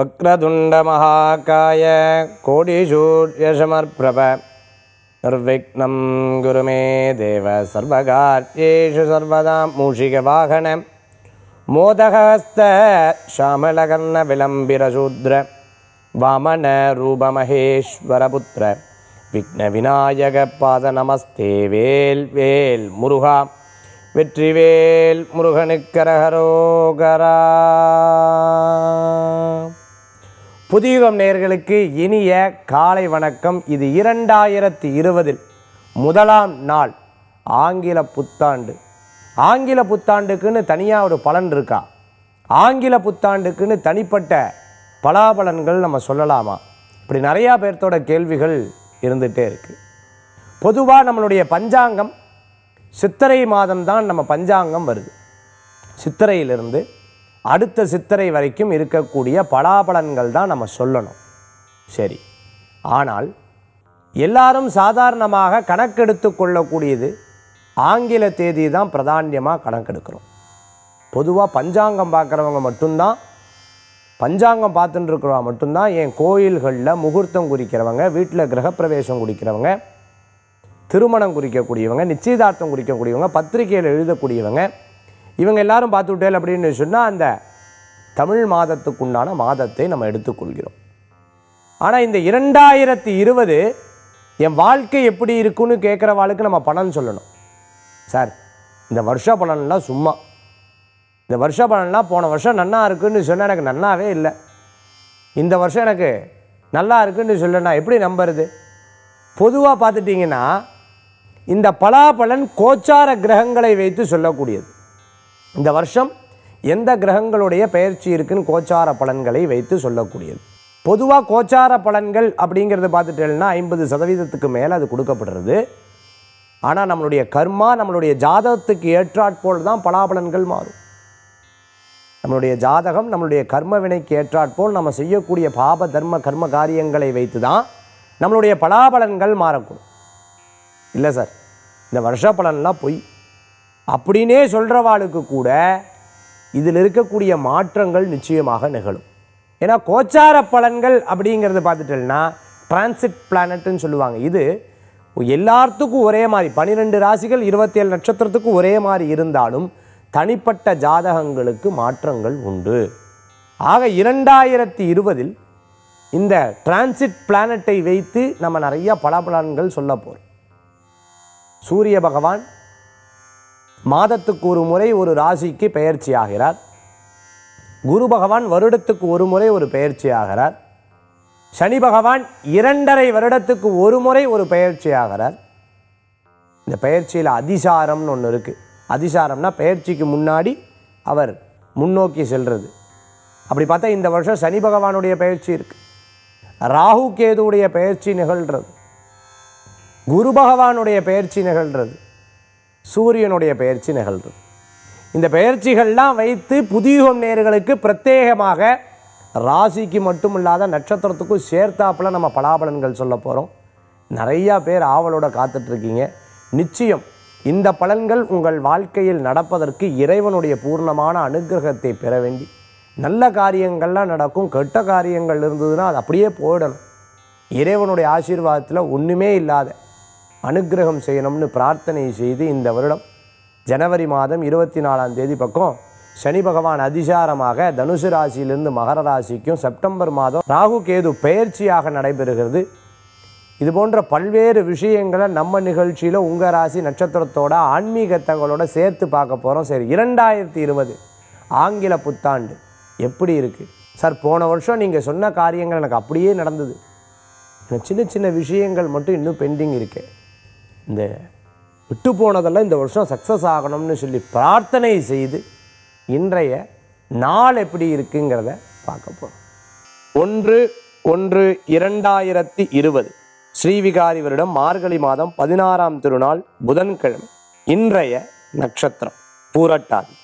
वक्रतुण्डमहाकाय निर्विघ्नं सर्वघ्नं गुरुमे देव सर्वकार्येषु सर्वदा मूषिकवाहन मोदहस्तशामलकर्णविलम्बिरशूद्र वामनरूपमहेश्वरपुत्र विघ्नविनायकपादनमस्ते वेल् वेल् मृरुहा वित्रिवेल्मृगनिकरहरोगरा புதியுகம் நேர்களுக்கு இனிய காலை வணக்கம் இது இரண்டாயிரத்தி இருபதில் முதலாம் நாள் ஆங்கில புத்தாண்டு ஆங்கில புத்தாண்டுக்குன்னு தனியாக ஒரு பலன் இருக்கா ஆங்கில புத்தாண்டுக்குன்னு தனிப்பட்ட பலாபலன்கள் நம்ம சொல்லலாமா இப்படி நிறையா பேர்த்தோட கேள்விகள் இருந்துகிட்டே இருக்குது பொதுவாக நம்மளுடைய பஞ்சாங்கம் சித்திரை மாதம்தான் நம்ம பஞ்சாங்கம் வருது சித்திரையிலிருந்து அடுத்த சித்திரை வரைக்கும் இருக்கக்கூடிய பலாபலன்கள் தான் நம்ம சொல்லணும் சரி ஆனால் எல்லாரும் சாதாரணமாக கணக்கெடுத்து கொள்ளக்கூடியது ஆங்கில தேதி தான் பிரதானியமாக கணக்கெடுக்கிறோம் பொதுவாக பஞ்சாங்கம் பார்க்குறவங்க மட்டும்தான் பஞ்சாங்கம் பார்த்துட்டு இருக்கிறவங்க மட்டும்தான் என் கோயில்களில் முகூர்த்தம் குறிக்கிறவங்க வீட்டில் கிரகப்பிரவேசம் குறிக்கிறவங்க திருமணம் குறிக்கக்கூடியவங்க நிச்சயதார்த்தம் குறிக்கக்கூடியவங்க பத்திரிகையில் எழுதக்கூடியவங்க இவங்க எல்லாரும் பார்த்து விட்டேல் அப்படின்னு சொன்னால் அந்த தமிழ் மாதத்துக்குண்டான மாதத்தை நம்ம எடுத்துக்கொள்கிறோம் ஆனால் இந்த இரண்டாயிரத்தி இருபது என் வாழ்க்கை எப்படி இருக்குன்னு கேட்குற வாழ்க்கை நம்ம பணம் சொல்லணும் சார் இந்த வருஷ பலன்லாம் சும்மா இந்த வருஷ பலன்லாம் போன வருஷம் நன்னா இருக்குன்னு சொன்னால் எனக்கு நல்லாவே இல்லை இந்த வருஷம் எனக்கு நல்லா இருக்குன்னு சொல்லணும் எப்படி நம்புறது பொதுவாக பார்த்துட்டிங்கன்னா இந்த பலாபலன் கோச்சார கிரகங்களை வைத்து சொல்லக்கூடியது இந்த வருஷம் எந்த கிரகங்களுடைய பயிற்சி இருக்குன்னு கோச்சார பலன்களை வைத்து சொல்லக்கூடியது பொதுவாக கோச்சார பலன்கள் அப்படிங்கிறது பார்த்துட்டேன்னா ஐம்பது சதவீதத்துக்கு மேலே அது கொடுக்கப்படுறது ஆனால் நம்மளுடைய கர்மா நம்மளுடைய ஜாதகத்துக்கு ஏற்றாற்போல் தான் பலாபலன்கள் மாறும் நம்மளுடைய ஜாதகம் நம்மளுடைய கர்ம வினைக்கு ஏற்றாற்போல் நம்ம செய்யக்கூடிய பாப தர்ம கர்ம காரியங்களை வைத்து தான் நம்மளுடைய பலாபலன்கள் மாறக்கூடும் இல்லை சார் இந்த வருஷ பலன்லாம் பொய் அப்படின்னே சொல்கிறவாளுக்கு கூட இதில் இருக்கக்கூடிய மாற்றங்கள் நிச்சயமாக நிகழும் ஏன்னா கோச்சார பலன்கள் அப்படிங்கிறத பார்த்துட்டோம்னா டிரான்சிட் பிளானட்னு சொல்லுவாங்க இது எல்லாத்துக்கும் ஒரே மாதிரி பனிரெண்டு ராசிகள் இருபத்தேழு நட்சத்திரத்துக்கும் ஒரே மாதிரி இருந்தாலும் தனிப்பட்ட ஜாதகங்களுக்கு மாற்றங்கள் உண்டு ஆக இரண்டாயிரத்தி இருபதில் இந்த டிரான்சிட் பிளானட்டை வைத்து நம்ம நிறையா பலன்கள் சொல்ல போகிறோம் சூரிய பகவான் மாதத்துக்கு ஒரு முறை ஒரு ராசிக்கு பெயர்ச்சி ஆகிறார் குரு பகவான் வருடத்துக்கு ஒரு முறை ஒரு பெயர்ச்சி ஆகிறார் சனி பகவான் இரண்டரை வருடத்துக்கு ஒரு முறை ஒரு பெயர்ச்சி ஆகிறார் இந்த பெயர்ச்சியில் அதிசாரம்னு ஒன்று இருக்குது அதிசாரம்னா பெயர்ச்சிக்கு முன்னாடி அவர் முன்னோக்கி செல்வது அப்படி பார்த்தா இந்த வருஷம் சனி பகவானுடைய பயிற்சி இருக்குது ராகு கேதுவுடைய பயிற்சி நிகழ்கிறது குரு பகவானுடைய பயிற்சி நிகழ்கிறது சூரியனுடைய பெயர்ச்சி நிகழ்வு இந்த பெயர்ச்சிகள்லாம் வைத்து புதியுகம் நேர்களுக்கு பிரத்யேகமாக ராசிக்கு மட்டும் இல்லாத நட்சத்திரத்துக்கும் சேர்த்தாப்பில் நம்ம பலாபலன்கள் சொல்ல போகிறோம் நிறையா பேர் ஆவலோட காத்துட்ருக்கீங்க நிச்சயம் இந்த பலன்கள் உங்கள் வாழ்க்கையில் நடப்பதற்கு இறைவனுடைய பூர்ணமான அனுகிரகத்தை பெற வேண்டி நல்ல காரியங்கள்லாம் நடக்கும் கெட்ட காரியங்கள் இருந்ததுன்னா அது அப்படியே போயிடணும் இறைவனுடைய ஆசீர்வாதத்தில் ஒன்றுமே இல்லாத அனுகிரகம் செய்யணும்னு பிரார்த்தனை செய்து இந்த வருடம் ஜனவரி மாதம் இருபத்தி நாலாம் தேதி பக்கம் சனி பகவான் அதிசாரமாக தனுசு ராசியிலிருந்து மகர ராசிக்கும் செப்டம்பர் மாதம் ராகு கேது பயிற்சியாக நடைபெறுகிறது இது போன்ற பல்வேறு விஷயங்களை நம்ம நிகழ்ச்சியில் உங்கள் ராசி நட்சத்திரத்தோட ஆன்மீக தகவலோட சேர்த்து பார்க்க போகிறோம் சரி இரண்டாயிரத்தி இருபது ஆங்கில புத்தாண்டு எப்படி இருக்குது சார் போன வருஷம் நீங்கள் சொன்ன காரியங்கள் எனக்கு அப்படியே நடந்தது சின்ன சின்ன விஷயங்கள் மட்டும் இன்னும் பெண்டிங் இருக்குது இந்த விட்டு போனதெல்லாம் இந்த வருஷம் சக்ஸஸ் ஆகணும்னு சொல்லி பிரார்த்தனை செய்து இன்றைய நாள் எப்படி இருக்குங்கிறத பார்க்க போகிறோம் ஒன்று ஒன்று இரண்டாயிரத்தி இருபது ஸ்ரீவிகாரி வருடம் மார்கழி மாதம் பதினாறாம் திருநாள் புதன்கிழமை இன்றைய நட்சத்திரம் பூரட்டாதி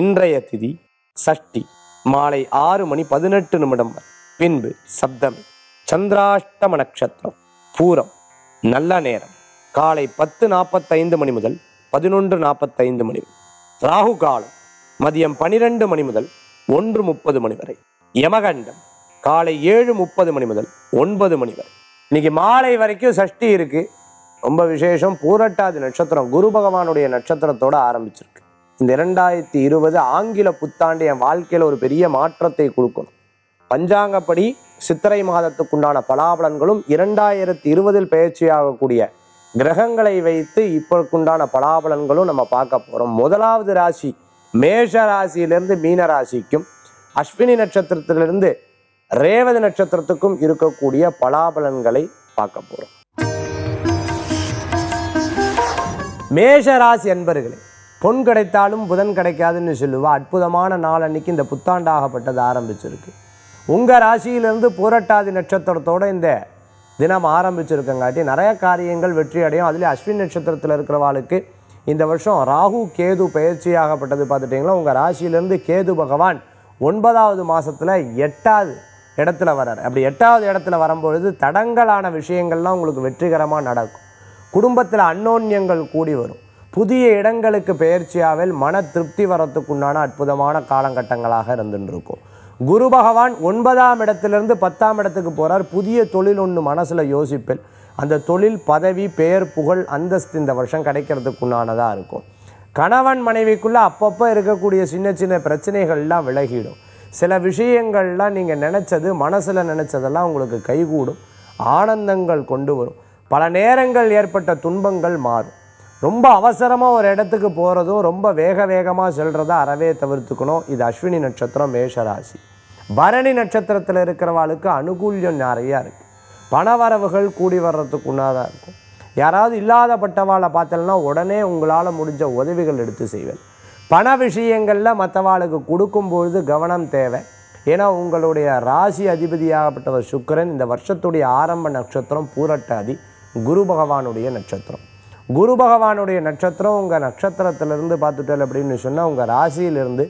இன்றைய திதி சஷ்டி மாலை ஆறு மணி பதினெட்டு நிமிடம் வரை பின்பு சப்தமி சந்திராஷ்டம நட்சத்திரம் பூரம் நல்ல நேரம் காலை பத்து நாற்பத்தைந்து மணி முதல் பதினொன்று நாற்பத்தைந்து மணி ராகு காலம் மதியம் பனிரெண்டு மணி முதல் ஒன்று முப்பது மணி வரை யமகண்டம் காலை ஏழு முப்பது மணி முதல் ஒன்பது மணி வரை இன்னைக்கு மாலை வரைக்கும் சஷ்டி இருக்கு ரொம்ப விசேஷம் பூரட்டாதி நட்சத்திரம் குரு பகவானுடைய நட்சத்திரத்தோட ஆரம்பிச்சிருக்கு இந்த இரண்டாயிரத்தி இருபது ஆங்கில புத்தாண்டு என் வாழ்க்கையில் ஒரு பெரிய மாற்றத்தை கொடுக்கணும் பஞ்சாங்கப்படி சித்திரை மாதத்துக்குண்டான பலாபலன்களும் இரண்டாயிரத்தி இருபதில் பயிற்சியாகக்கூடிய கிரகங்களை வைத்து இப்போக்குண்டான பலாபலன்களும் நம்ம பார்க்க போகிறோம் முதலாவது ராசி மேஷ ராசியிலிருந்து மீன ராசிக்கும் அஸ்வினி நட்சத்திரத்திலிருந்து ரேவதி நட்சத்திரத்துக்கும் இருக்கக்கூடிய பலாபலன்களை பார்க்க போகிறோம் மேஷ ராசி என்பர்களே பொன் கிடைத்தாலும் புதன் கிடைக்காதுன்னு சொல்லுவா அற்புதமான நாள் அன்னைக்கு இந்த புத்தாண்டாகப்பட்டது ஆரம்பிச்சிருக்கு உங்கள் ராசியிலிருந்து பூரட்டாதி நட்சத்திரத்தோட இந்த தினம் ஆரம்பிச்சிருக்கங்காட்டி நிறைய காரியங்கள் வெற்றி அடையும் அஸ்வின் நட்சத்திரத்தில் இருக்கிறவாளுக்கு இந்த வருஷம் ராகு கேது பயிற்சியாகப்பட்டது பார்த்துட்டிங்களா உங்கள் ராசியிலேருந்து கேது பகவான் ஒன்பதாவது மாதத்தில் எட்டாவது இடத்துல வரார் அப்படி எட்டாவது இடத்துல வரும்பொழுது தடங்கலான விஷயங்கள்லாம் உங்களுக்கு வெற்றிகரமாக நடக்கும் குடும்பத்தில் அன்னோன்யங்கள் கூடி வரும் புதிய இடங்களுக்கு பெயர்ச்சியாவில் மன திருப்தி வரத்துக்குண்டான அற்புதமான காலகட்டங்களாக இருந்துருக்கும் குரு பகவான் ஒன்பதாம் இடத்திலிருந்து பத்தாம் இடத்துக்கு போகிறார் புதிய தொழில் ஒன்று மனசில் யோசிப்பில் அந்த தொழில் பதவி பெயர் புகழ் அந்தஸ்து இந்த வருஷம் கிடைக்கிறதுக்கு உண்டானதாக இருக்கும் கணவன் மனைவிக்குள்ளே அப்பப்போ இருக்கக்கூடிய சின்ன சின்ன பிரச்சனைகள்லாம் விலகிடும் சில விஷயங்கள்லாம் நீங்கள் நினச்சது மனசில் நினச்சதெல்லாம் உங்களுக்கு கைகூடும் ஆனந்தங்கள் கொண்டு வரும் பல நேரங்கள் ஏற்பட்ட துன்பங்கள் மாறும் ரொம்ப அவசரமாக ஒரு இடத்துக்கு போகிறதும் ரொம்ப வேக வேகமாக செல்கிறத அறவே தவிர்த்துக்கணும் இது அஸ்வினி நட்சத்திரம் மேஷராசி பரணி நட்சத்திரத்தில் இருக்கிறவாளுக்கு அனுகூல்யம் நிறையா இருக்குது பண வரவுகள் கூடி வர்றதுக்கு உண்டாக இருக்கும் யாராவது இல்லாத பட்டவாளை பார்த்தலன்னா உடனே உங்களால் முடிஞ்ச உதவிகள் எடுத்து செய்வேன் பண விஷயங்களில் மற்றவாளுக்கு கொடுக்கும்பொழுது கவனம் தேவை ஏன்னா உங்களுடைய ராசி அதிபதியாகப்பட்டவர் சுக்கரன் இந்த வருஷத்துடைய ஆரம்ப நட்சத்திரம் பூரட்டாதி குரு பகவானுடைய நட்சத்திரம் குரு பகவானுடைய நட்சத்திரம் உங்கள் நட்சத்திரத்திலிருந்து பார்த்துட்டல் அப்படின்னு சொன்னால் உங்கள் ராசியிலிருந்து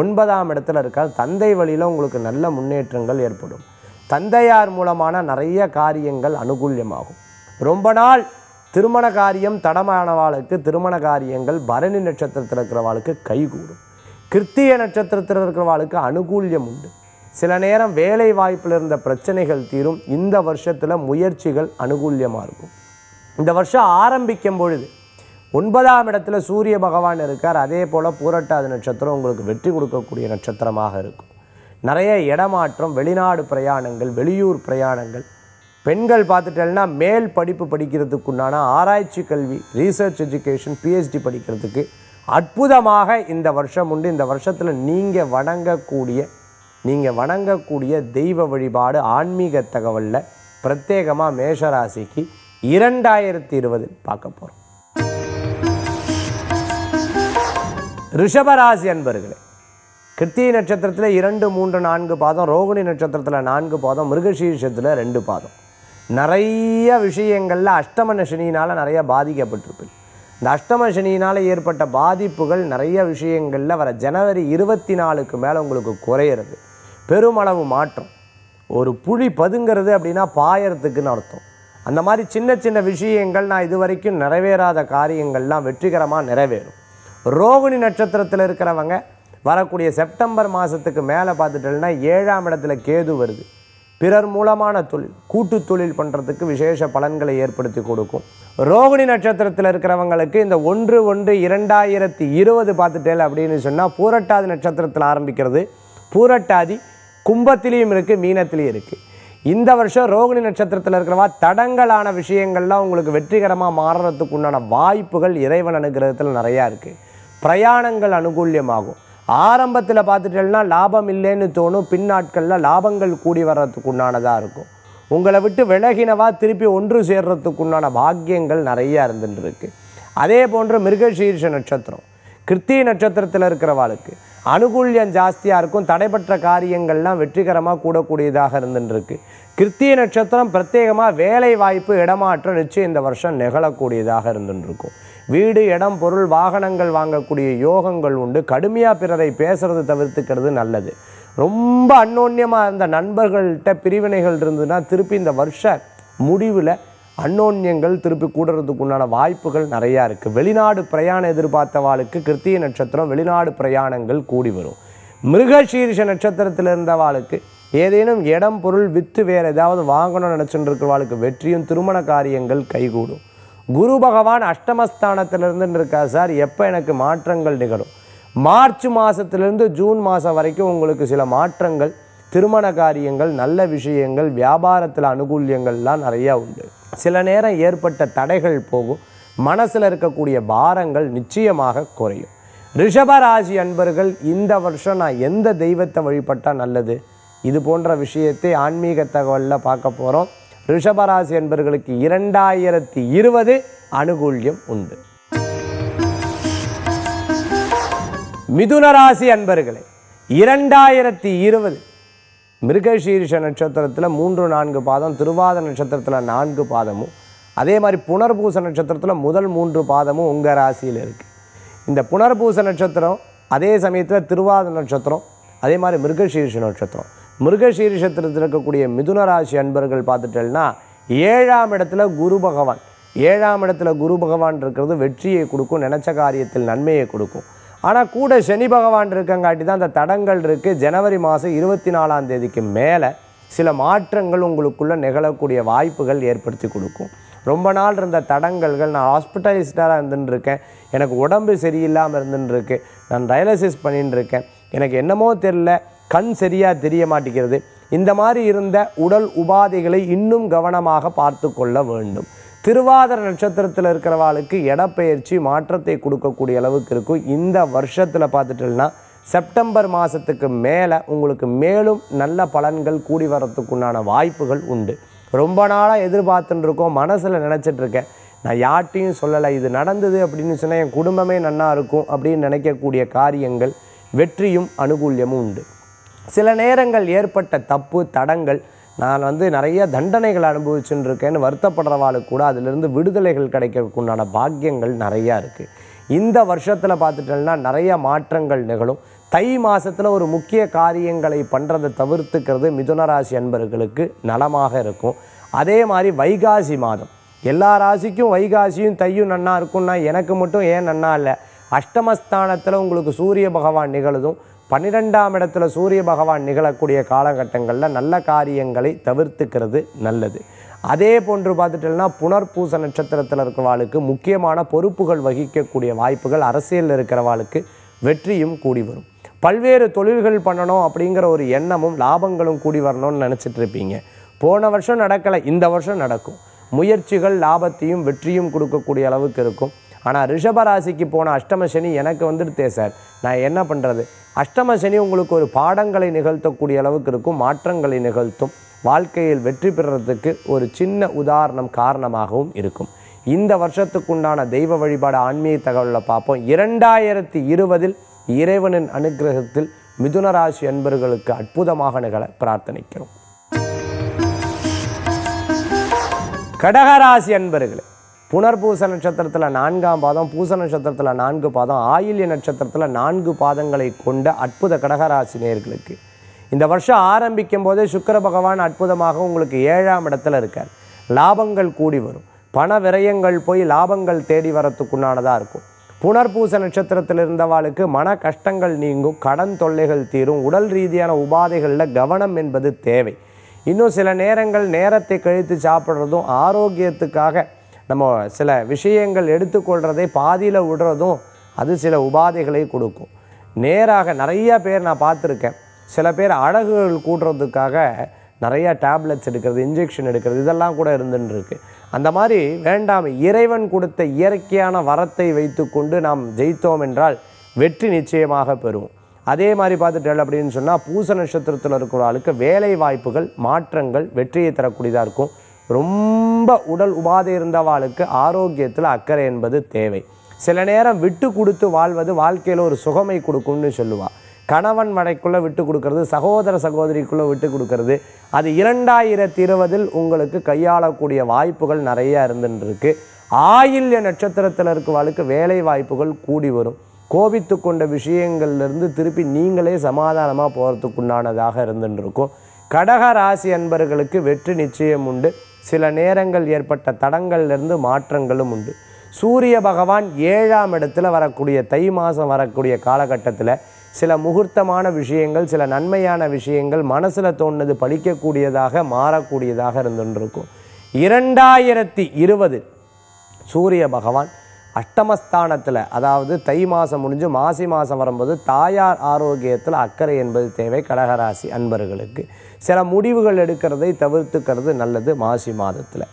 ஒன்பதாம் இடத்துல இருக்கால் தந்தை வழியில் உங்களுக்கு நல்ல முன்னேற்றங்கள் ஏற்படும் தந்தையார் மூலமான நிறைய காரியங்கள் அனுகூல்யமாகும் ரொம்ப நாள் திருமண காரியம் தடமானவாளுக்கு திருமண காரியங்கள் பரணி நட்சத்திரத்தில் இருக்கிறவாளுக்கு கைகூடும் கிருத்திய நட்சத்திரத்தில் இருக்கிறவாளுக்கு அனுகூல்யம் உண்டு சில நேரம் வேலை வாய்ப்பில் இருந்த பிரச்சனைகள் தீரும் இந்த வருஷத்தில் முயற்சிகள் அனுகூல்யமாக இருக்கும் இந்த வருஷம் ஆரம்பிக்கும் பொழுது ஒன்பதாம் இடத்துல சூரிய பகவான் இருக்கார் அதே போல் பூரட்டாத நட்சத்திரம் உங்களுக்கு வெற்றி கொடுக்கக்கூடிய நட்சத்திரமாக இருக்கும் நிறைய இடமாற்றம் வெளிநாடு பிரயாணங்கள் வெளியூர் பிரயாணங்கள் பெண்கள் பார்த்துட்டேன்னா மேல் படிப்பு படிக்கிறதுக்கு உண்டான ஆராய்ச்சி கல்வி ரீசர்ச் எஜுகேஷன் பிஹெச்டி படிக்கிறதுக்கு அற்புதமாக இந்த வருஷம் உண்டு இந்த வருஷத்தில் நீங்கள் வணங்கக்கூடிய நீங்கள் வணங்கக்கூடிய தெய்வ வழிபாடு ஆன்மீக தகவலில் பிரத்யேகமாக மேஷராசிக்கு இரண்டாயிரத்தி இருபது பார்க்க போகிறோம் ரிஷபராசி அன்பர்களே கிருத்திகை நட்சத்திரத்தில் இரண்டு மூன்று நான்கு பாதம் ரோகிணி நட்சத்திரத்தில் நான்கு பாதம் மிருகசீர்ஷத்தில் ரெண்டு பாதம் நிறைய விஷயங்களில் அஷ்டம சனியினால் நிறைய பாதிக்கப்பட்டிருப்பேன் இந்த அஷ்டம சனியினால் ஏற்பட்ட பாதிப்புகள் நிறைய விஷயங்களில் வர ஜனவரி இருபத்தி நாலுக்கு மேலே உங்களுக்கு குறையிறது பெருமளவு மாற்றம் ஒரு புழி பதுங்கிறது அப்படின்னா பாயறதுக்குன்னு அர்த்தம் அந்த மாதிரி சின்ன சின்ன விஷயங்கள் நான் இது வரைக்கும் நிறைவேறாத காரியங்கள்லாம் வெற்றிகரமாக நிறைவேறும் ரோகிணி நட்சத்திரத்தில் இருக்கிறவங்க வரக்கூடிய செப்டம்பர் மாதத்துக்கு மேலே பார்த்துட்டோம்னா ஏழாம் இடத்துல கேது வருது பிறர் மூலமான தொழில் கூட்டு தொழில் பண்ணுறதுக்கு விசேஷ பலன்களை ஏற்படுத்தி கொடுக்கும் ரோகிணி நட்சத்திரத்தில் இருக்கிறவங்களுக்கு இந்த ஒன்று ஒன்று இரண்டாயிரத்தி இருபது பார்த்துட்டேன் அப்படின்னு சொன்னால் பூரட்டாதி நட்சத்திரத்தில் ஆரம்பிக்கிறது பூரட்டாதி கும்பத்திலையும் இருக்குது மீனத்திலையும் இருக்குது இந்த வருஷம் ரோகிணி நட்சத்திரத்தில் இருக்கிறவா தடங்களான விஷயங்கள்லாம் உங்களுக்கு வெற்றிகரமாக மாறுறதுக்கு உண்டான வாய்ப்புகள் இறைவன் அனுகிரகத்தில் நிறையா இருக்குது பிரயாணங்கள் அனுகூல்யமாகும் ஆரம்பத்தில் பார்த்துட்டேன்னா லாபம் இல்லைன்னு தோணும் பின்னாட்களில் லாபங்கள் கூடி வர்றதுக்கு உண்டானதாக இருக்கும் உங்களை விட்டு விலகினவா திருப்பி ஒன்று சேர்றதுக்கு உண்டான பாக்கியங்கள் நிறையா இருந்துட்டு இருக்குது அதே போன்று மிருகசீர்ஷ நட்சத்திரம் கிருத்தி நட்சத்திரத்தில் இருக்கிறவாளுக்கு அனுகூல்யம் ஜாஸ்தியாக இருக்கும் தடைபற்ற காரியங்கள்லாம் வெற்றிகரமாக கூடக்கூடியதாக இருந்துருக்கு கிருத்திய நட்சத்திரம் பிரத்யேகமாக வேலை வாய்ப்பு இடமாற்றம் நிச்சயம் இந்த வருஷம் நிகழக்கூடியதாக இருந்துருக்கும் வீடு இடம் பொருள் வாகனங்கள் வாங்கக்கூடிய யோகங்கள் உண்டு கடுமையாக பிறரை பேசுறது தவிர்த்துக்கிறது நல்லது ரொம்ப அன்னோன்யமாக இருந்த நண்பர்கள்ட்ட பிரிவினைகள் இருந்ததுன்னா திருப்பி இந்த வருஷ முடிவில் அன்னோன்யங்கள் திருப்பி கூடுறதுக்கு உண்டான வாய்ப்புகள் நிறையா இருக்குது வெளிநாடு பிரயாணம் எதிர்பார்த்தவாளுக்கு கிருத்திய நட்சத்திரம் வெளிநாடு பிரயாணங்கள் கூடி வரும் மிருகசீரிஷ நட்சத்திரத்தில் இருந்தவாளுக்கு ஏதேனும் இடம் பொருள் விற்று வேறு ஏதாவது வாங்கணும்னு நினச்சிட்டு இருக்கிறவாளுக்கு வெற்றியும் திருமண காரியங்கள் கைகூடும் குரு பகவான் அஷ்டமஸ்தானத்திலிருந்து இருக்கார் சார் எப்போ எனக்கு மாற்றங்கள் நிகழும் மார்ச் மாதத்துலேருந்து ஜூன் மாதம் வரைக்கும் உங்களுக்கு சில மாற்றங்கள் திருமண காரியங்கள் நல்ல விஷயங்கள் வியாபாரத்தில் அனுகூல்யங்கள்லாம் நிறையா உண்டு சில நேரம் ஏற்பட்ட தடைகள் போகும் மனசில் இருக்கக்கூடிய பாரங்கள் நிச்சயமாக குறையும் ரிஷபராசி அன்பர்கள் இந்த வருஷம் நான் எந்த தெய்வத்தை வழிபட்டால் நல்லது இது போன்ற விஷயத்தை ஆன்மீக தகவலில் பார்க்க போகிறோம் ரிஷபராசி அன்பர்களுக்கு இரண்டாயிரத்தி இருபது அனுகூல்யம் உண்டு மிதுன ராசி அன்பர்களே இரண்டாயிரத்தி இருபது மிருகசீரிஷ நட்சத்திரத்தில் மூன்று நான்கு பாதம் திருவாத நட்சத்திரத்தில் நான்கு பாதமும் அதே மாதிரி புனர்பூச நட்சத்திரத்தில் முதல் மூன்று பாதமும் உங்கள் ராசியில் இருக்குது இந்த புனர்பூச நட்சத்திரம் அதே சமயத்தில் திருவாத நட்சத்திரம் அதே மாதிரி மிருகசீரிஷ நட்சத்திரம் மிருகசீரிஷத்தில் இருக்கக்கூடிய மிதுன ராசி அன்பர்கள் பார்த்துட்டேன்னா ஏழாம் இடத்துல குரு பகவான் ஏழாம் இடத்துல குரு பகவான் இருக்கிறது வெற்றியை கொடுக்கும் நினச்ச காரியத்தில் நன்மையை கொடுக்கும் ஆனால் கூட சனி பகவான் இருக்கங்காட்டி தான் அந்த தடங்கள் இருக்குது ஜனவரி மாதம் இருபத்தி நாலாம் தேதிக்கு மேலே சில மாற்றங்கள் உங்களுக்குள்ளே நிகழக்கூடிய வாய்ப்புகள் ஏற்படுத்தி கொடுக்கும் ரொம்ப நாள் இருந்த தடங்கல்கள் நான் ஹாஸ்பிட்டலிஸ்டாக இருந்துட்டுருக்கேன் எனக்கு உடம்பு சரியில்லாமல் இருந்துட்டுருக்கு நான் டயாலிசிஸ் பண்ணிட்டுருக்கேன் எனக்கு என்னமோ தெரில கண் சரியாக தெரிய மாட்டேங்கிறது இந்த மாதிரி இருந்த உடல் உபாதைகளை இன்னும் கவனமாக பார்த்து கொள்ள வேண்டும் திருவாதிர நட்சத்திரத்தில் இருக்கிறவாளுக்கு இடப்பெயர்ச்சி மாற்றத்தை கொடுக்கக்கூடிய அளவுக்கு இருக்கும் இந்த வருஷத்தில் பார்த்துட்டோம்னா செப்டம்பர் மாதத்துக்கு மேலே உங்களுக்கு மேலும் நல்ல பலன்கள் கூடி வரத்துக்குண்டான வாய்ப்புகள் உண்டு ரொம்ப நாளாக எதிர்பார்த்துன்னு இருக்கோம் மனசில் நினச்சிட்ருக்கேன் நான் யார்ட்டையும் சொல்லலை இது நடந்தது அப்படின்னு சொன்னால் என் குடும்பமே நன்னாக இருக்கும் அப்படின்னு நினைக்கக்கூடிய காரியங்கள் வெற்றியும் அனுகூல்யமும் உண்டு சில நேரங்கள் ஏற்பட்ட தப்பு தடங்கள் நான் வந்து நிறைய தண்டனைகள் இருக்கேன்னு வருத்தப்படுறவாளுக்கு கூட அதிலிருந்து விடுதலைகள் கிடைக்கிறதுக்கு உண்டான பாக்கியங்கள் நிறையா இருக்குது இந்த வருஷத்தில் பார்த்துட்டோம்னா நிறைய மாற்றங்கள் நிகழும் தை மாதத்தில் ஒரு முக்கிய காரியங்களை பண்ணுறதை தவிர்த்துக்கிறது மிதுனராசி அன்பர்களுக்கு நலமாக இருக்கும் அதே மாதிரி வைகாசி மாதம் எல்லா ராசிக்கும் வைகாசியும் தையும் நன்னா இருக்கும்னா எனக்கு மட்டும் ஏன் நன்னா இல்லை அஷ்டமஸ்தானத்தில் உங்களுக்கு சூரிய பகவான் நிகழுதும் பன்னிரெண்டாம் இடத்துல சூரிய பகவான் நிகழக்கூடிய காலகட்டங்களில் நல்ல காரியங்களை தவிர்த்துக்கிறது நல்லது அதே போன்று பார்த்துட்டோம்னா புனர்பூச நட்சத்திரத்தில் இருக்கிறவாளுக்கு முக்கியமான பொறுப்புகள் வகிக்கக்கூடிய வாய்ப்புகள் அரசியலில் இருக்கிறவாளுக்கு வெற்றியும் கூடி வரும் பல்வேறு தொழில்கள் பண்ணணும் அப்படிங்கிற ஒரு எண்ணமும் லாபங்களும் கூடி வரணும்னு நினச்சிட்டு இருப்பீங்க போன வருஷம் நடக்கலை இந்த வருஷம் நடக்கும் முயற்சிகள் லாபத்தையும் வெற்றியும் கொடுக்கக்கூடிய அளவுக்கு இருக்கும் ஆனால் ரிஷபராசிக்கு போன அஷ்டம சனி எனக்கு வந்துடுதே சார் நான் என்ன பண்ணுறது அஷ்டம சனி உங்களுக்கு ஒரு பாடங்களை நிகழ்த்தக்கூடிய அளவுக்கு இருக்கும் மாற்றங்களை நிகழ்த்தும் வாழ்க்கையில் வெற்றி பெறுறதுக்கு ஒரு சின்ன உதாரணம் காரணமாகவும் இருக்கும் இந்த வருஷத்துக்குண்டான தெய்வ வழிபாடு ஆன்மீக தகவலில் பார்ப்போம் இரண்டாயிரத்தி இருபதில் இறைவனின் அனுகிரகத்தில் மிதுனராசி அன்பர்களுக்கு அற்புதமாக நிகழ பிரார்த்தனைக்கிறோம் கடகராசி அன்பர்களே புனர்பூச நட்சத்திரத்தில் நான்காம் பாதம் பூச நட்சத்திரத்தில் நான்கு பாதம் ஆயில்ய நட்சத்திரத்தில் நான்கு பாதங்களை கொண்ட அற்புத கடகராசி நேர்களுக்கு இந்த வருஷம் ஆரம்பிக்கும் போதே சுக்கர பகவான் அற்புதமாக உங்களுக்கு ஏழாம் இடத்துல இருக்கார் லாபங்கள் கூடி வரும் பண விரயங்கள் போய் லாபங்கள் தேடி வரத்துக்குண்டானதாக இருக்கும் புனர்பூச நட்சத்திரத்தில் இருந்தவாளுக்கு மன கஷ்டங்கள் நீங்கும் கடன் தொல்லைகள் தீரும் உடல் ரீதியான உபாதைகளில் கவனம் என்பது தேவை இன்னும் சில நேரங்கள் நேரத்தை கழித்து சாப்பிட்றதும் ஆரோக்கியத்துக்காக நம்ம சில விஷயங்கள் எடுத்துக்கொள்கிறதை பாதியில் விடுறதும் அது சில உபாதைகளை கொடுக்கும் நேராக நிறையா பேர் நான் பார்த்துருக்கேன் சில பேர் அழகுகள் கூடுறதுக்காக நிறையா டேப்லெட்ஸ் எடுக்கிறது இன்ஜெக்ஷன் எடுக்கிறது இதெல்லாம் கூட இருந்துன்னு அந்த மாதிரி வேண்டாம் இறைவன் கொடுத்த இயற்கையான வரத்தை வைத்துக்கொண்டு நாம் ஜெயித்தோம் என்றால் வெற்றி நிச்சயமாக பெறுவோம் அதே மாதிரி பார்த்துட்டேன் அப்படின்னு சொன்னால் பூச நட்சத்திரத்தில் இருக்கிற ஆளுக்கு வேலை வாய்ப்புகள் மாற்றங்கள் வெற்றியை தரக்கூடியதாக இருக்கும் ரொம்ப உடல் உபாதை இருந்தவாளுக்கு ஆரோக்கியத்தில் அக்கறை என்பது தேவை சில நேரம் விட்டு கொடுத்து வாழ்வது வாழ்க்கையில் ஒரு சுகமை கொடுக்கும்னு சொல்லுவாள் கணவன் மனைக்குள்ளே விட்டு கொடுக்கறது சகோதர சகோதரிக்குள்ளே விட்டு கொடுக்கறது அது இரண்டாயிரத்தி இருபதில் உங்களுக்கு கையாளக்கூடிய வாய்ப்புகள் நிறையா இருந்துருக்கு ஆயில்ய நட்சத்திரத்தில் இருக்கவாளுக்கு வேலை வாய்ப்புகள் கூடி வரும் கோபித்து கொண்ட விஷயங்கள்லேருந்து திருப்பி நீங்களே சமாதானமாக போகிறதுக்குண்டானதாக இருந்துருக்கும் கடக ராசி அன்பர்களுக்கு வெற்றி நிச்சயம் உண்டு சில நேரங்கள் ஏற்பட்ட தடங்கள்லேருந்து மாற்றங்களும் உண்டு சூரிய பகவான் ஏழாம் இடத்துல வரக்கூடிய தை மாதம் வரக்கூடிய காலகட்டத்தில் சில முகூர்த்தமான விஷயங்கள் சில நன்மையான விஷயங்கள் மனசில் தோணுது படிக்கக்கூடியதாக மாறக்கூடியதாக இருந்துருக்கும் இரண்டாயிரத்தி இருபது சூரிய பகவான் அஷ்டமஸ்தானத்தில் அதாவது தை மாதம் முடிஞ்சு மாசி மாதம் வரும்போது தாயார் ஆரோக்கியத்தில் அக்கறை என்பது தேவை கடகராசி அன்பர்களுக்கு சில முடிவுகள் எடுக்கிறதை தவிர்த்துக்கிறது நல்லது மாசி மாதத்தில்